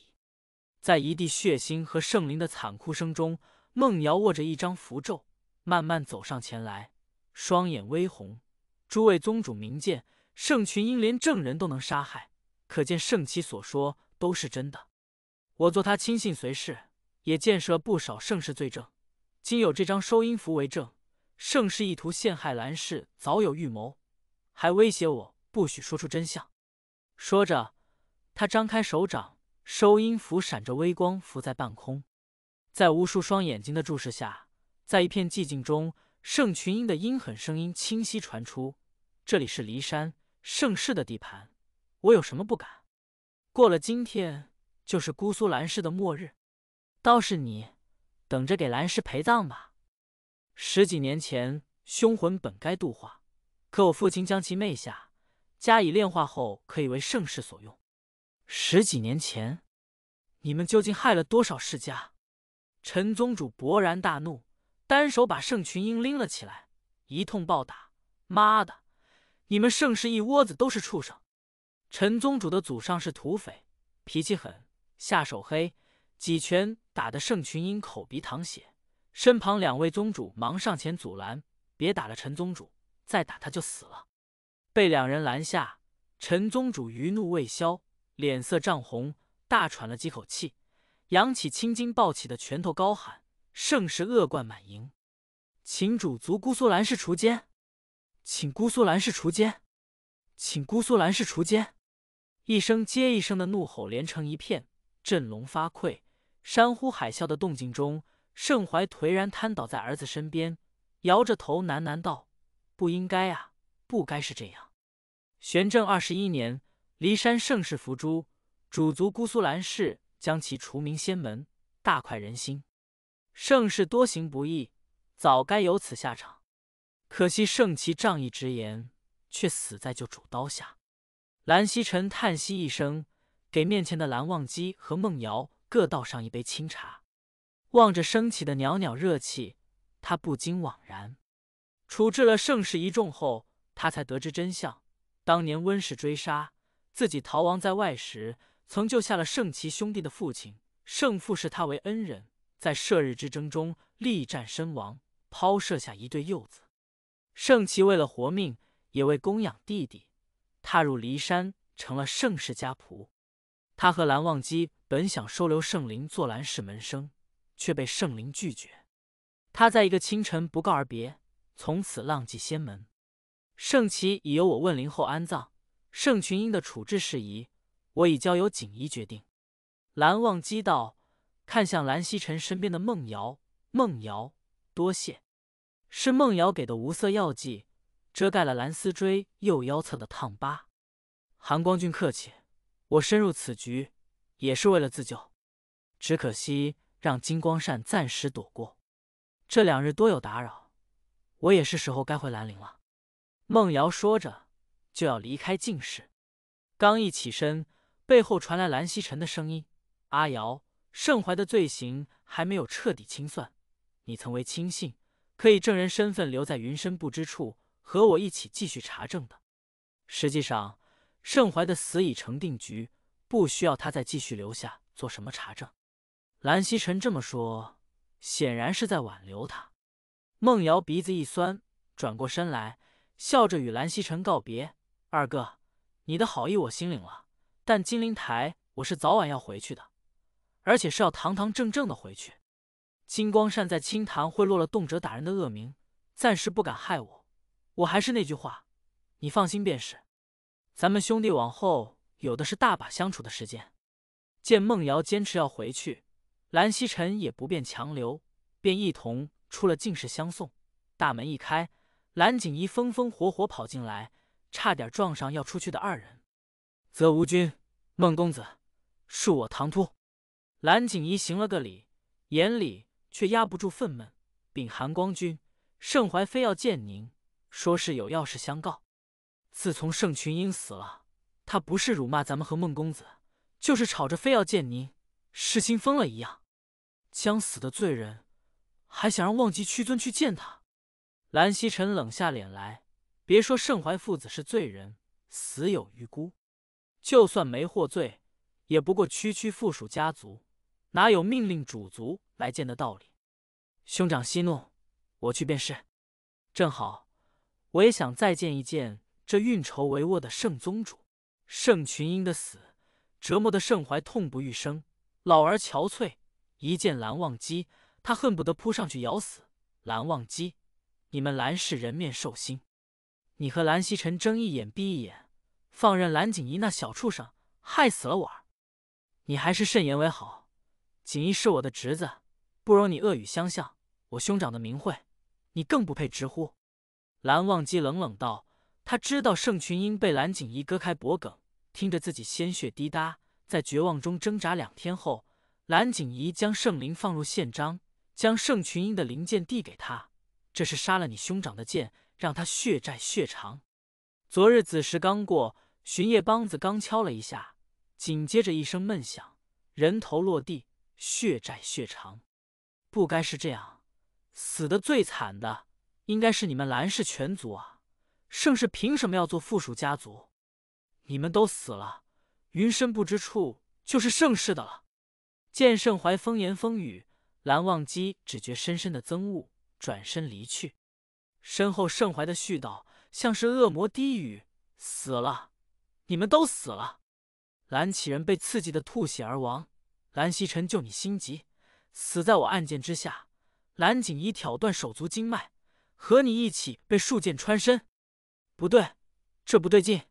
Speaker 1: 在一地血腥和圣灵的惨哭声中，梦瑶握着一张符咒，慢慢走上前来，双眼微红。诸位宗主明鉴，圣群英连正人都能杀害，可见圣妻所说都是真的。我做他亲信随侍，也建设不少盛世罪证。今有这张收音符为证，盛世意图陷害兰氏早有预谋，还威胁我不许说出真相。说着，他张开手掌，收音符闪着微光浮在半空，在无数双眼睛的注视下，在一片寂静中，盛群英的阴狠声音清晰传出：“这里是骊山盛世的地盘，我有什么不敢？过了今天，就是姑苏蓝氏的末日。倒是你，等着给蓝氏陪葬吧。十几年前，凶魂本该度化，可我父亲将其魅下。”加以炼化后，可以为盛世所用。十几年前，你们究竟害了多少世家？陈宗主勃然大怒，单手把盛群英拎了起来，一通暴打。妈的，你们盛世一窝子都是畜生！陈宗主的祖上是土匪，脾气狠，下手黑，几拳打得盛群英口鼻淌血。身旁两位宗主忙上前阻拦：“别打了，陈宗主，再打他就死了。”被两人拦下，陈宗主余怒未消，脸色涨红，大喘了几口气，扬起青筋暴起的拳头，高喊：“盛世恶贯满盈，请主族姑苏兰氏除奸，请姑苏兰氏除奸，请姑苏兰氏除奸！”一声接一声的怒吼连成一片，振聋发聩，山呼海啸的动静中，盛怀颓然瘫倒在儿子身边，摇着头喃喃道：“不应该啊，不该是这样。”玄正二十一年，骊山盛世伏诛，主族姑苏兰氏将其除名仙门，大快人心。盛世多行不义，早该有此下场。可惜盛奇仗义直言，却死在旧主刀下。蓝曦臣叹息一声，给面前的蓝忘机和梦瑶各倒上一杯清茶，望着升起的袅袅热气，他不禁惘然。处置了盛世一众后，他才得知真相。当年温氏追杀自己逃亡在外时，曾救下了圣奇兄弟的父亲。圣父视他为恩人，在射日之争中力战身亡，抛射下一对幼子。圣奇为了活命，也为供养弟弟，踏入骊山，成了圣氏家仆。他和蓝忘机本想收留圣灵做蓝氏门生，却被圣灵拒绝。他在一个清晨不告而别，从此浪迹仙门。圣旗已由我问灵后安葬，圣群英的处置事宜，我已交由锦怡决定。蓝忘机道，看向蓝曦臣身边的梦瑶，梦瑶，多谢，是梦瑶给的无色药剂，遮盖了蓝丝锥右腰侧的烫疤。韩光俊客气，我深入此局，也是为了自救，只可惜让金光善暂时躲过。这两日多有打扰，我也是时候该回兰陵了。孟瑶说着，就要离开静室。刚一起身，背后传来蓝曦臣的声音：“阿瑶，盛怀的罪行还没有彻底清算，你曾为亲信，可以证人身份留在云深不知处，和我一起继续查证的。实际上，盛怀的死已成定局，不需要他再继续留下做什么查证。”蓝曦臣这么说，显然是在挽留他。孟瑶鼻子一酸，转过身来。笑着与蓝曦臣告别：“二哥，你的好意我心领了，但金陵台我是早晚要回去的，而且是要堂堂正正的回去。金光善在清潭会落了，动辄打人的恶名，暂时不敢害我。我还是那句话，你放心便是。咱们兄弟往后有的是大把相处的时间。”见孟瑶坚持要回去，蓝曦臣也不便强留，便一同出了进士相送。大门一开。蓝锦衣风风火火跑进来，差点撞上要出去的二人。泽无君，孟公子，恕我唐突。蓝锦衣行了个礼，眼里却压不住愤懑。禀韩光君，盛怀非要见您，说是有要事相告。自从盛群英死了，他不是辱骂咱们和孟公子，就是吵着非要见您，失心疯了一样。将死的罪人，还想让忘记屈尊去见他。蓝曦臣冷下脸来，别说盛怀父子是罪人，死有余辜，就算没获罪，也不过区区附属家族，哪有命令主族来见的道理？兄长息怒，我去便是。正好，我也想再见一见这运筹帷幄的盛宗主。盛群英的死，折磨的盛怀痛不欲生，老而憔悴。一见蓝忘机，他恨不得扑上去咬死蓝忘机。你们兰氏人面兽心，你和蓝希臣睁一眼闭一眼，放任蓝景仪那小畜生害死了我儿，你还是慎言为好。景怡是我的侄子，不容你恶语相向。我兄长的名讳，你更不配直呼。蓝忘机冷冷道：“他知道盛群英被蓝景怡割开脖颈，听着自己鲜血滴答，在绝望中挣扎两天后，蓝景怡将圣灵放入宪章，将盛群英的灵剑递给他。”这是杀了你兄长的剑，让他血债血偿。昨日子时刚过，巡夜梆子刚敲了一下，紧接着一声闷响，人头落地，血债血偿。不该是这样，死的最惨的应该是你们蓝氏全族啊！盛世凭什么要做附属家族？你们都死了，云深不知处就是盛世的了。剑圣怀风言风语，蓝忘机只觉深深的憎恶。转身离去，身后盛怀的絮叨像是恶魔低语：“死了，你们都死了。”蓝启仁被刺激的吐血而亡，蓝曦臣救你心急，死在我暗箭之下。蓝景仪挑断手足经脉，和你一起被数箭穿身。不对，这不对劲。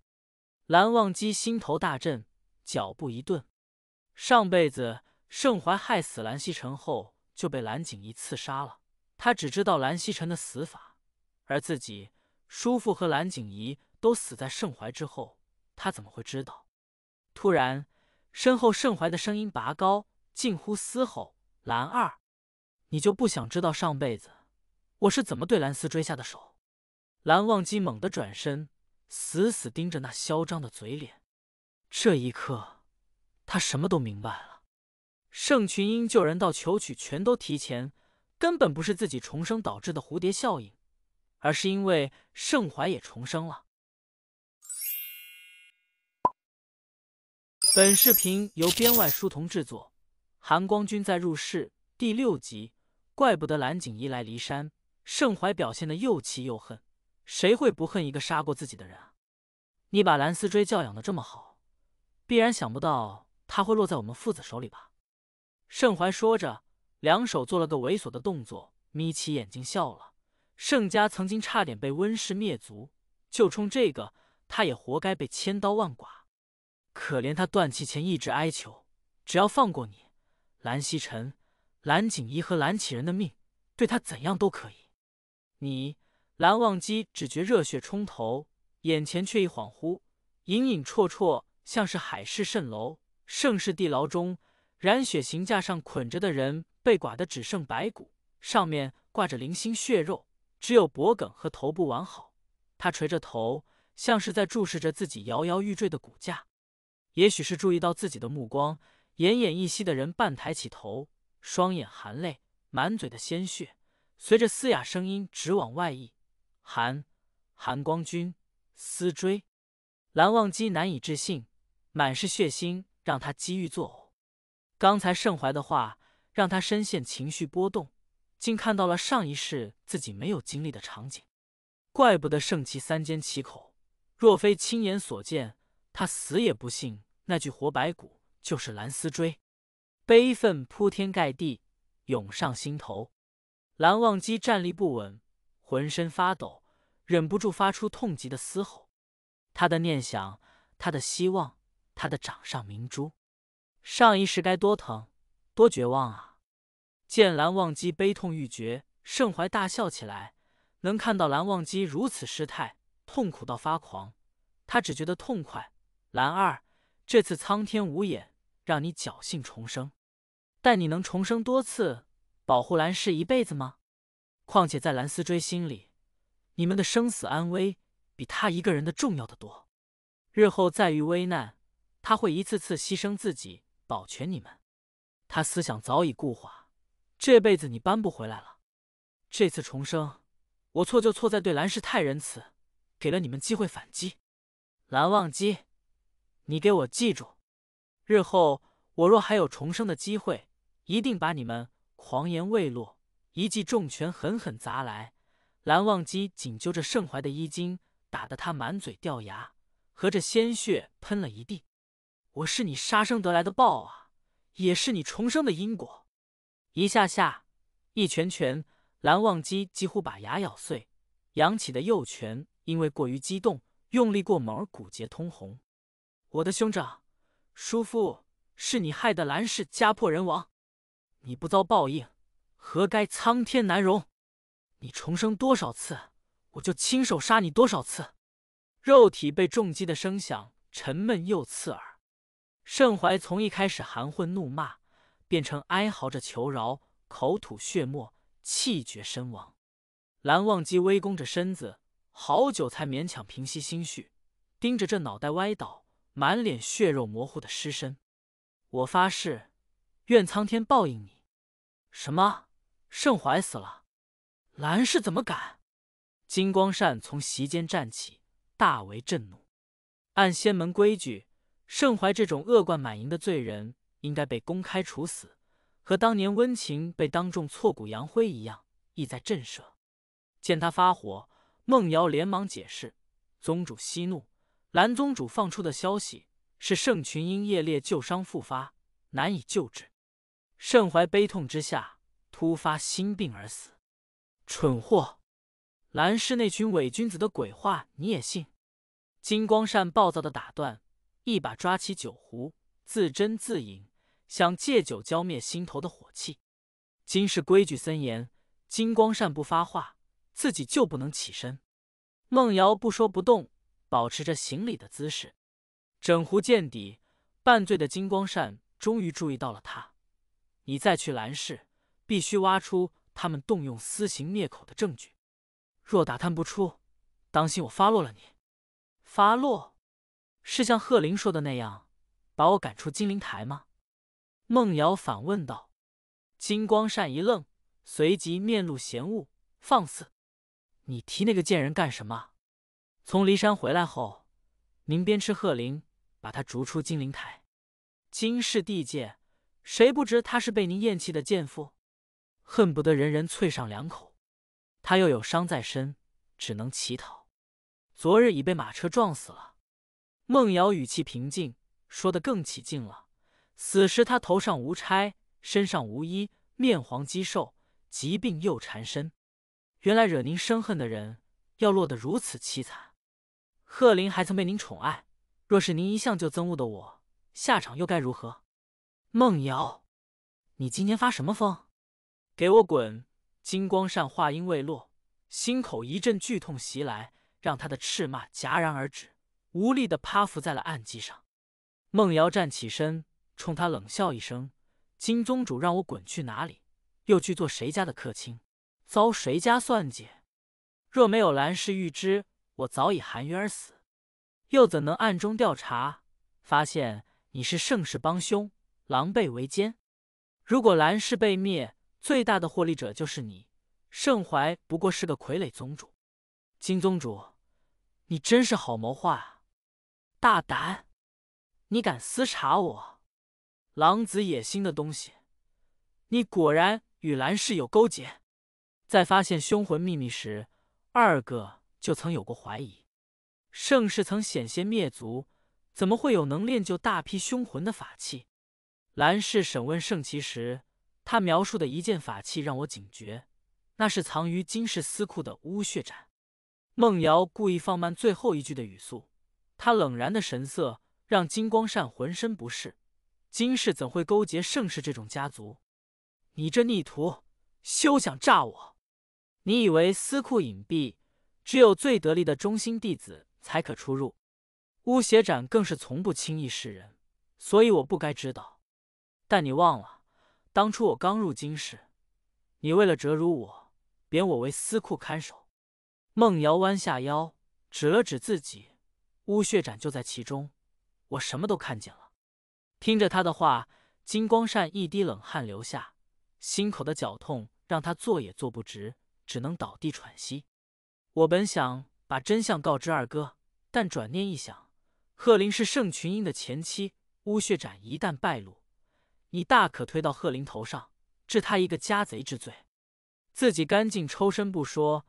Speaker 1: 蓝忘机心头大震，脚步一顿。上辈子盛怀害死蓝曦臣后，就被蓝景仪刺杀了。他只知道蓝曦臣的死法，而自己叔父和蓝景仪都死在盛怀之后，他怎么会知道？突然，身后盛怀的声音拔高，近乎嘶吼：“蓝二，你就不想知道上辈子我是怎么对蓝思追下的手？”蓝忘机猛地转身，死死盯着那嚣张的嘴脸。这一刻，他什么都明白了。盛群英救人到求取，全都提前。根本不是自己重生导致的蝴蝶效应，而是因为盛怀也重生了。本视频由编外书童制作。韩光君在入世第六集，怪不得蓝景衣来骊山，盛怀表现的又气又恨，谁会不恨一个杀过自己的人啊？你把蓝思追教养的这么好，必然想不到他会落在我们父子手里吧？盛怀说着。两手做了个猥琐的动作，眯起眼睛笑了。盛家曾经差点被温氏灭族，就冲这个，他也活该被千刀万剐。可怜他断气前一直哀求，只要放过你、蓝曦臣、蓝景仪和蓝启人的命，对他怎样都可以。你蓝忘机只觉热血冲头，眼前却一恍惚，隐隐绰绰，像是海市蜃楼。盛世地牢中，染血刑架上捆着的人。被剐得只剩白骨，上面挂着零星血肉，只有脖颈和头部完好。他垂着头，像是在注视着自己摇摇欲坠的骨架。也许是注意到自己的目光，奄奄一息的人半抬起头，双眼含泪，满嘴的鲜血随着嘶哑声音直往外溢。韩韩光军思追蓝忘机难以置信，满是血腥，让他机遇作呕。刚才盛怀的话。让他深陷情绪波动，竟看到了上一世自己没有经历的场景。怪不得圣气三缄其口，若非亲眼所见，他死也不信那具活白骨就是蓝思追。悲愤铺天盖地涌上心头，蓝忘机站立不稳，浑身发抖，忍不住发出痛极的嘶吼。他的念想，他的希望，他的掌上明珠，上一世该多疼！多绝望啊！见蓝忘机悲痛欲绝，盛怀大笑起来。能看到蓝忘机如此失态，痛苦到发狂，他只觉得痛快。蓝二，这次苍天无眼，让你侥幸重生，但你能重生多次，保护蓝氏一辈子吗？况且在蓝思追心里，你们的生死安危比他一个人的重要的多。日后再遇危难，他会一次次牺牲自己，保全你们。他思想早已固化，这辈子你扳不回来了。这次重生，我错就错在对蓝氏太仁慈，给了你们机会反击。蓝忘机，你给我记住，日后我若还有重生的机会，一定把你们……狂言未落，一记重拳狠狠砸来。蓝忘机紧揪着盛怀的衣襟，打得他满嘴掉牙，和着鲜血喷了一地。我是你杀生得来的报啊！也是你重生的因果，一下下，一拳拳，蓝忘机几乎把牙咬碎，扬起的右拳因为过于激动，用力过猛而骨节通红。我的兄长，叔父，是你害得蓝氏家破人亡，你不遭报应，何该苍天难容？你重生多少次，我就亲手杀你多少次。肉体被重击的声响沉闷又刺耳。盛怀从一开始含混怒骂，变成哀嚎着求饶，口吐血沫，气绝身亡。蓝忘机微弓着身子，好久才勉强平息心绪，盯着这脑袋歪倒、满脸血肉模糊的尸身。我发誓，愿苍天报应你！什么？盛怀死了？蓝氏怎么敢？金光善从席间站起，大为震怒。按仙门规矩。盛怀这种恶贯满盈的罪人，应该被公开处死，和当年温情被当众挫骨扬灰一样，意在震慑。见他发火，孟瑶连忙解释：“宗主息怒，蓝宗主放出的消息是盛群因夜猎旧伤复发，难以救治。盛怀悲痛之下，突发心病而死。”“蠢货，蓝氏那群伪君子的鬼话你也信？”金光善暴躁的打断。一把抓起酒壶，自斟自饮，想借酒浇灭心头的火气。金氏规矩森严，金光善不发话，自己就不能起身。孟瑶不说不动，保持着行礼的姿势。整壶见底，半醉的金光善终于注意到了他。你再去蓝氏，必须挖出他们动用私刑灭口的证据。若打探不出，当心我发落了你。发落。是像贺林说的那样，把我赶出金陵台吗？孟瑶反问道。金光善一愣，随即面露嫌恶：“放肆！你提那个贱人干什么？从骊山回来后，您鞭笞贺林，把他逐出金陵台。金氏地界，谁不知他是被您厌弃的贱妇？恨不得人人啐上两口。他又有伤在身，只能乞讨。昨日已被马车撞死了。”孟瑶语气平静，说得更起劲了。此时她头上无钗，身上无衣，面黄肌瘦，疾病又缠身。原来惹您生恨的人，要落得如此凄惨。贺林还曾被您宠爱，若是您一向就憎恶的我，下场又该如何？孟瑶，你今天发什么疯？给我滚！金光善话音未落，心口一阵剧痛袭来，让他的斥骂戛然而止。无力的趴伏在了暗基上，孟瑶站起身，冲他冷笑一声：“金宗主让我滚去哪里？又去做谁家的客卿？遭谁家算计？若没有兰氏预知，我早已含冤而死，又怎能暗中调查，发现你是盛世帮凶，狼狈为奸？如果兰氏被灭，最大的获利者就是你。盛怀不过是个傀儡宗主，金宗主，你真是好谋划啊！”大胆！你敢私查我？狼子野心的东西！你果然与兰氏有勾结。在发现凶魂秘密时，二哥就曾有过怀疑。盛世曾险些灭族，怎么会有能练就大批凶魂的法器？兰氏审问盛奇时，他描述的一件法器让我警觉，那是藏于金氏私库的乌血斩。孟瑶故意放慢最后一句的语速。他冷然的神色让金光善浑身不适。金氏怎会勾结盛世这种家族？你这逆徒，休想诈我！你以为私库隐蔽，只有最得力的中心弟子才可出入？巫邪斩更是从不轻易示人，所以我不该知道。但你忘了，当初我刚入金氏，你为了折辱我，贬我为司库看守。孟瑶弯下腰，指了指自己。乌血斩就在其中，我什么都看见了。听着他的话，金光善一滴冷汗流下，心口的绞痛让他坐也坐不直，只能倒地喘息。我本想把真相告知二哥，但转念一想，贺林是盛群英的前妻，乌血斩一旦败露，你大可推到贺林头上，治他一个家贼之罪，自己干净抽身不说，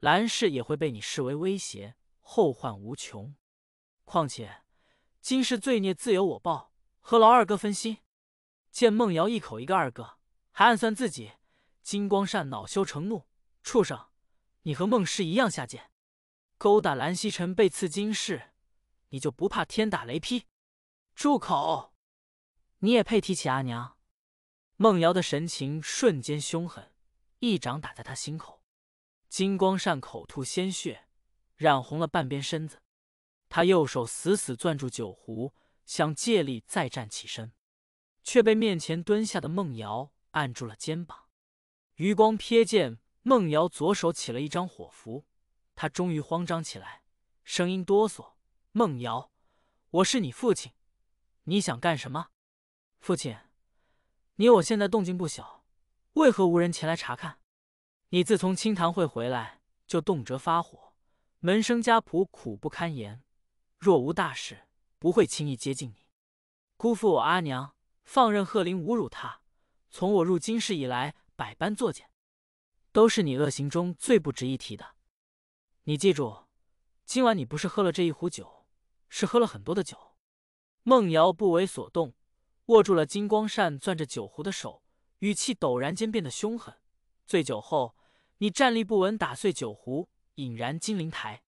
Speaker 1: 兰氏也会被你视为威胁，后患无穷。况且，今世罪孽自有我报，何劳二哥分心？见梦瑶一口一个二哥，还暗算自己，金光善恼羞成怒，畜生！你和孟氏一样下贱，勾搭蓝曦臣，背刺金氏，你就不怕天打雷劈？住口！你也配提起阿娘？梦瑶的神情瞬间凶狠，一掌打在他心口，金光善口吐鲜血，染红了半边身子。他右手死死攥住酒壶，想借力再站起身，却被面前蹲下的孟瑶按住了肩膀。余光瞥见孟瑶左手起了一张火符，他终于慌张起来，声音哆嗦：“孟瑶，我是你父亲，你想干什么？”“父亲，你我现在动静不小，为何无人前来查看？”“你自从清谈会回来就动辄发火，门生家仆苦不堪言。”若无大事，不会轻易接近你。辜负我阿娘，放任贺林侮辱他。从我入京师以来，百般作践，都是你恶行中最不值一提的。你记住，今晚你不是喝了这一壶酒，是喝了很多的酒。孟瑶不为所动，握住了金光扇，攥着酒壶的手，语气陡然间变得凶狠。醉酒后，你站立不稳，打碎酒壶，引燃金陵台。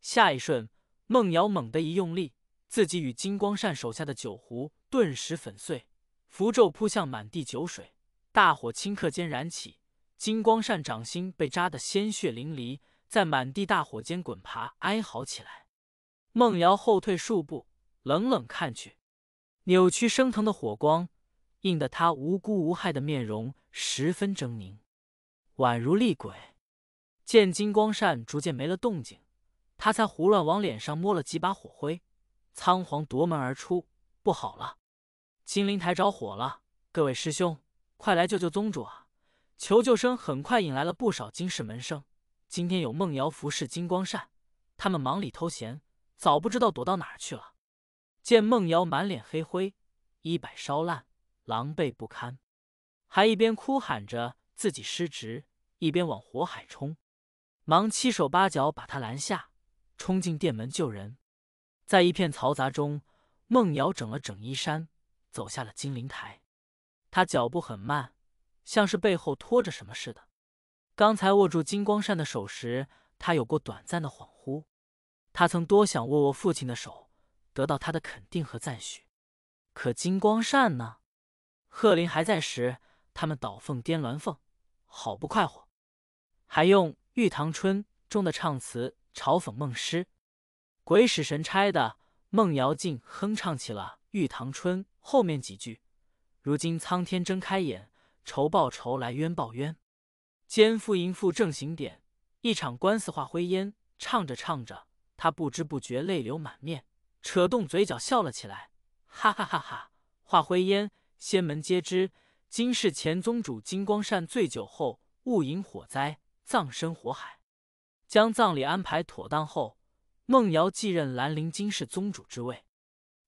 Speaker 1: 下一瞬。孟瑶猛地一用力，自己与金光善手下的酒壶顿时粉碎，符咒扑向满地酒水，大火顷刻间燃起。金光善掌心被扎得鲜血淋漓，在满地大火间滚爬哀嚎起来。孟瑶后退数步，冷冷看去，扭曲升腾的火光映得他无辜无害的面容十分狰狞，宛如厉鬼。见金光善逐渐没了动静。他才胡乱往脸上摸了几把火灰，仓皇夺门而出。不好了，金灵台着火了！各位师兄，快来救救宗主啊！求救声很快引来了不少金氏门生。今天有梦瑶服侍金光善，他们忙里偷闲，早不知道躲到哪儿去了。见梦瑶满脸黑灰，衣摆烧烂，狼狈不堪，还一边哭喊着自己失职，一边往火海冲，忙七手八脚把她拦下。冲进店门救人，在一片嘈杂中，孟瑶整了整衣衫，走下了金陵台。她脚步很慢，像是背后拖着什么似的。刚才握住金光扇的手时，她有过短暂的恍惚。他曾多想握握父亲的手，得到他的肯定和赞许。可金光扇呢？贺林还在时，他们倒凤颠鸾凤，好不快活，还用《玉堂春》中的唱词。嘲讽孟诗，鬼使神差的孟瑶静哼唱起了《玉堂春》后面几句：“如今苍天睁开眼，仇报仇来冤报冤，奸夫淫妇正行点，一场官司化灰烟。”唱着唱着，他不知不觉泪流满面，扯动嘴角笑了起来：“哈哈哈哈！”化灰烟，仙门皆知，金世前宗主金光善醉酒后误引火灾，葬身火海。将葬礼安排妥当后，孟瑶继任兰陵金氏宗主之位。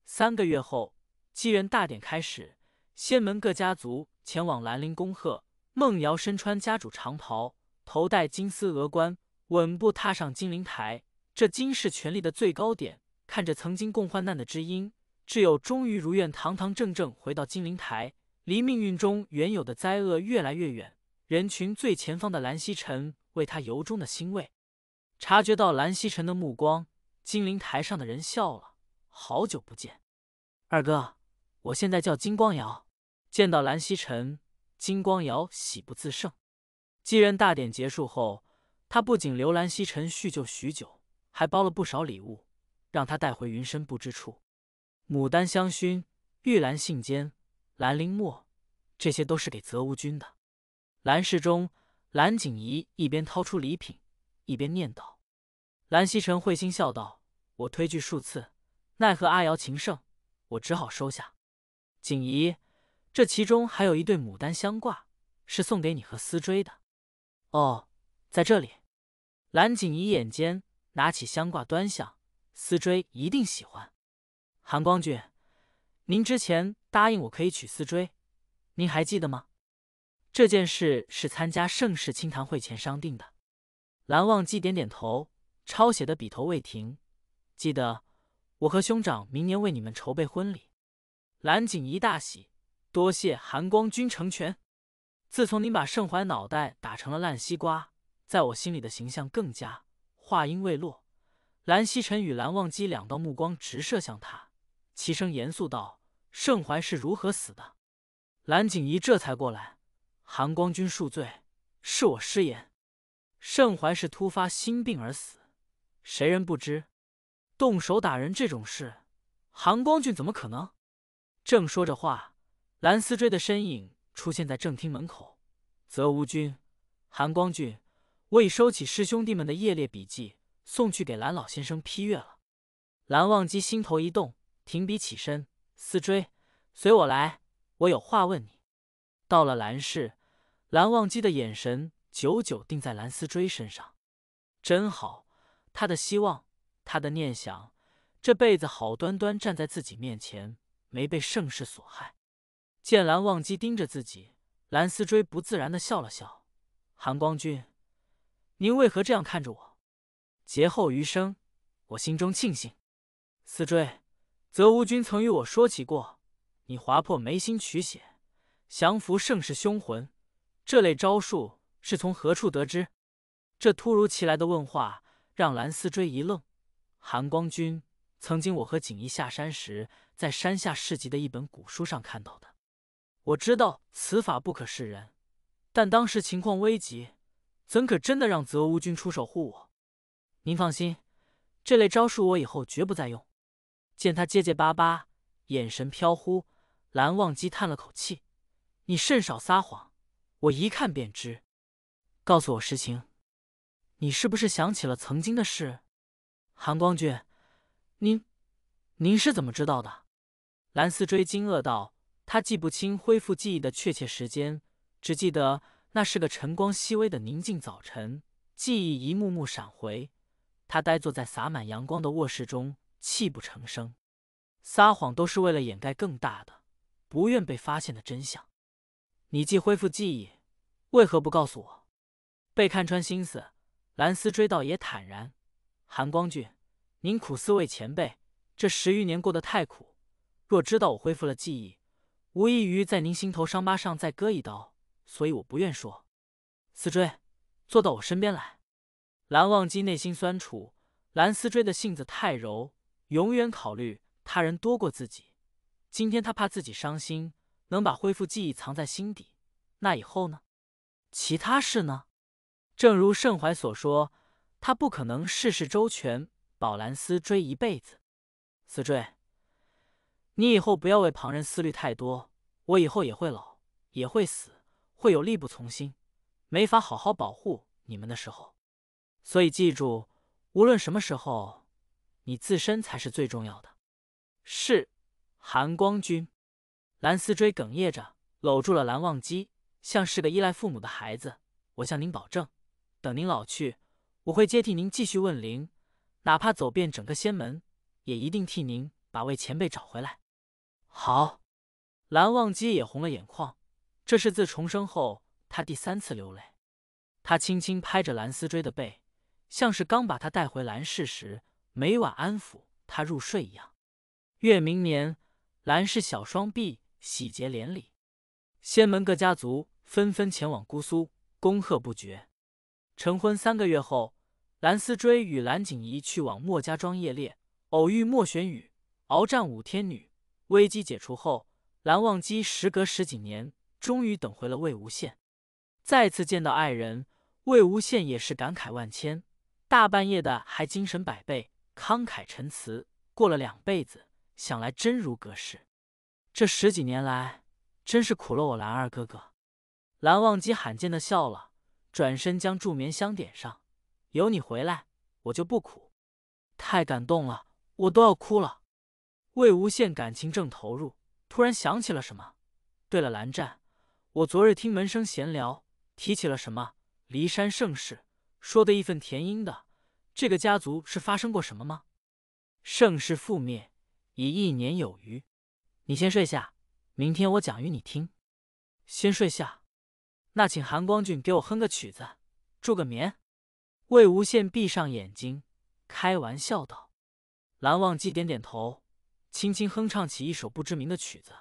Speaker 1: 三个月后，继任大典开始，仙门各家族前往兰陵恭贺。孟瑶身穿家主长袍，头戴金丝鹅冠，稳步踏上金陵台，这金氏权力的最高点。看着曾经共患难的知音挚友，终于如愿堂堂正正回到金陵台，离命运中原有的灾厄越来越远。人群最前方的蓝曦臣为他由衷的欣慰。察觉到蓝曦臣的目光，金陵台上的人笑了。好久不见，二哥，我现在叫金光瑶。见到蓝曦臣，金光瑶喜不自胜。继任大典结束后，他不仅留蓝曦臣叙旧许久，还包了不少礼物，让他带回云深不知处。牡丹香薰、玉兰信笺、兰陵墨，这些都是给泽无君的。兰室中，蓝景仪一边掏出礼品。一边念叨，蓝曦臣会心笑道：“我推拒数次，奈何阿瑶情胜，我只好收下。”锦怡，这其中还有一对牡丹香挂，是送给你和思追的。哦，在这里。蓝锦怡眼尖，拿起香挂端详，思追一定喜欢。韩光君，您之前答应我可以娶思追，您还记得吗？这件事是参加盛世清谈会前商定的。蓝忘机点点头，抄写的笔头未停。记得我和兄长明年为你们筹备婚礼。蓝景仪大喜，多谢寒光君成全。自从您把盛怀脑袋打成了烂西瓜，在我心里的形象更加。话音未落，蓝曦臣与蓝忘机两道目光直射向他，齐声严肃道：“盛怀是如何死的？”蓝景仪这才过来，寒光君恕罪，是我失言。盛怀是突发心病而死，谁人不知？动手打人这种事，韩光俊怎么可能？正说着话，蓝思追的身影出现在正厅门口。泽无君，韩光俊，我已收起师兄弟们的夜猎笔记，送去给蓝老先生批阅了。蓝忘机心头一动，停笔起身。思追，随我来，我有话问你。到了蓝氏，蓝忘机的眼神。久久定在蓝思追身上，真好，他的希望，他的念想，这辈子好端端站在自己面前，没被盛世所害。见蓝忘机盯着自己，蓝思追不自然的笑了笑：“韩光君，您为何这样看着我？”劫后余生，我心中庆幸。思追，泽芜君曾与我说起过，你划破眉心取血，降服盛世凶魂这类招数。是从何处得知？这突如其来的问话让蓝思追一愣。韩光君，曾经我和锦衣下山时，在山下市集的一本古书上看到的。我知道此法不可示人，但当时情况危急，怎可真的让泽乌君出手护我？您放心，这类招数我以后绝不再用。见他结结巴巴，眼神飘忽，蓝忘机叹了口气：“你甚少撒谎，我一看便知。”告诉我实情，你是不是想起了曾经的事？韩光君，您，您是怎么知道的？蓝思追惊愕道：“他记不清恢复记忆的确切时间，只记得那是个晨光熹微的宁静早晨。记忆一幕幕闪回，他呆坐在洒满阳光的卧室中，泣不成声。撒谎都是为了掩盖更大的、不愿被发现的真相。你既恢复记忆，为何不告诉我？”被看穿心思，蓝丝追倒也坦然。韩光俊，您苦思为前辈，这十余年过得太苦。若知道我恢复了记忆，无异于在您心头伤疤上再割一刀。所以我不愿说。思追，坐到我身边来。蓝忘机内心酸楚。蓝思追的性子太柔，永远考虑他人多过自己。今天他怕自己伤心，能把恢复记忆藏在心底。那以后呢？其他事呢？正如盛怀所说，他不可能事事周全。宝兰思追一辈子，思追，你以后不要为旁人思虑太多。我以后也会老，也会死，会有力不从心，没法好好保护你们的时候。所以记住，无论什么时候，你自身才是最重要的。是，韩光君。兰思追哽咽着，搂住了蓝忘机，像是个依赖父母的孩子。我向您保证。等您老去，我会接替您继续问灵，哪怕走遍整个仙门，也一定替您把位前辈找回来。好，蓝忘机也红了眼眶，这是自重生后他第三次流泪。他轻轻拍着蓝思追的背，像是刚把他带回蓝氏时每晚安抚他入睡一样。月明年，蓝氏小双臂喜结连理，仙门各家族纷纷前往姑苏，恭贺不绝。成婚三个月后，蓝思追与蓝景仪去往莫家庄夜猎，偶遇莫玄羽，鏖战五天女。危机解除后，蓝忘机时隔十几年，终于等回了魏无羡。再次见到爱人，魏无羡也是感慨万千。大半夜的还精神百倍，慷慨陈词。过了两辈子，想来真如隔世。这十几年来，真是苦了我蓝二哥哥。蓝忘机罕见的笑了。转身将助眠香点上，有你回来，我就不苦。太感动了，我都要哭了。魏无羡感情正投入，突然想起了什么。对了，蓝湛，我昨日听门生闲聊，提起了什么骊山盛世，说的义愤填膺的。这个家族是发生过什么吗？盛世覆灭已一年有余。你先睡下，明天我讲与你听。先睡下。那请韩光君给我哼个曲子，助个眠。魏无羡闭上眼睛，开玩笑道：“蓝忘机点点头，轻轻哼唱起一首不知名的曲子。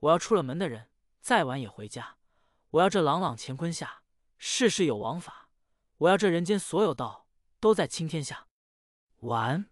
Speaker 1: 我要出了门的人，再晚也回家。我要这朗朗乾坤下，事事有王法。我要这人间所有道，都在青天下。”完。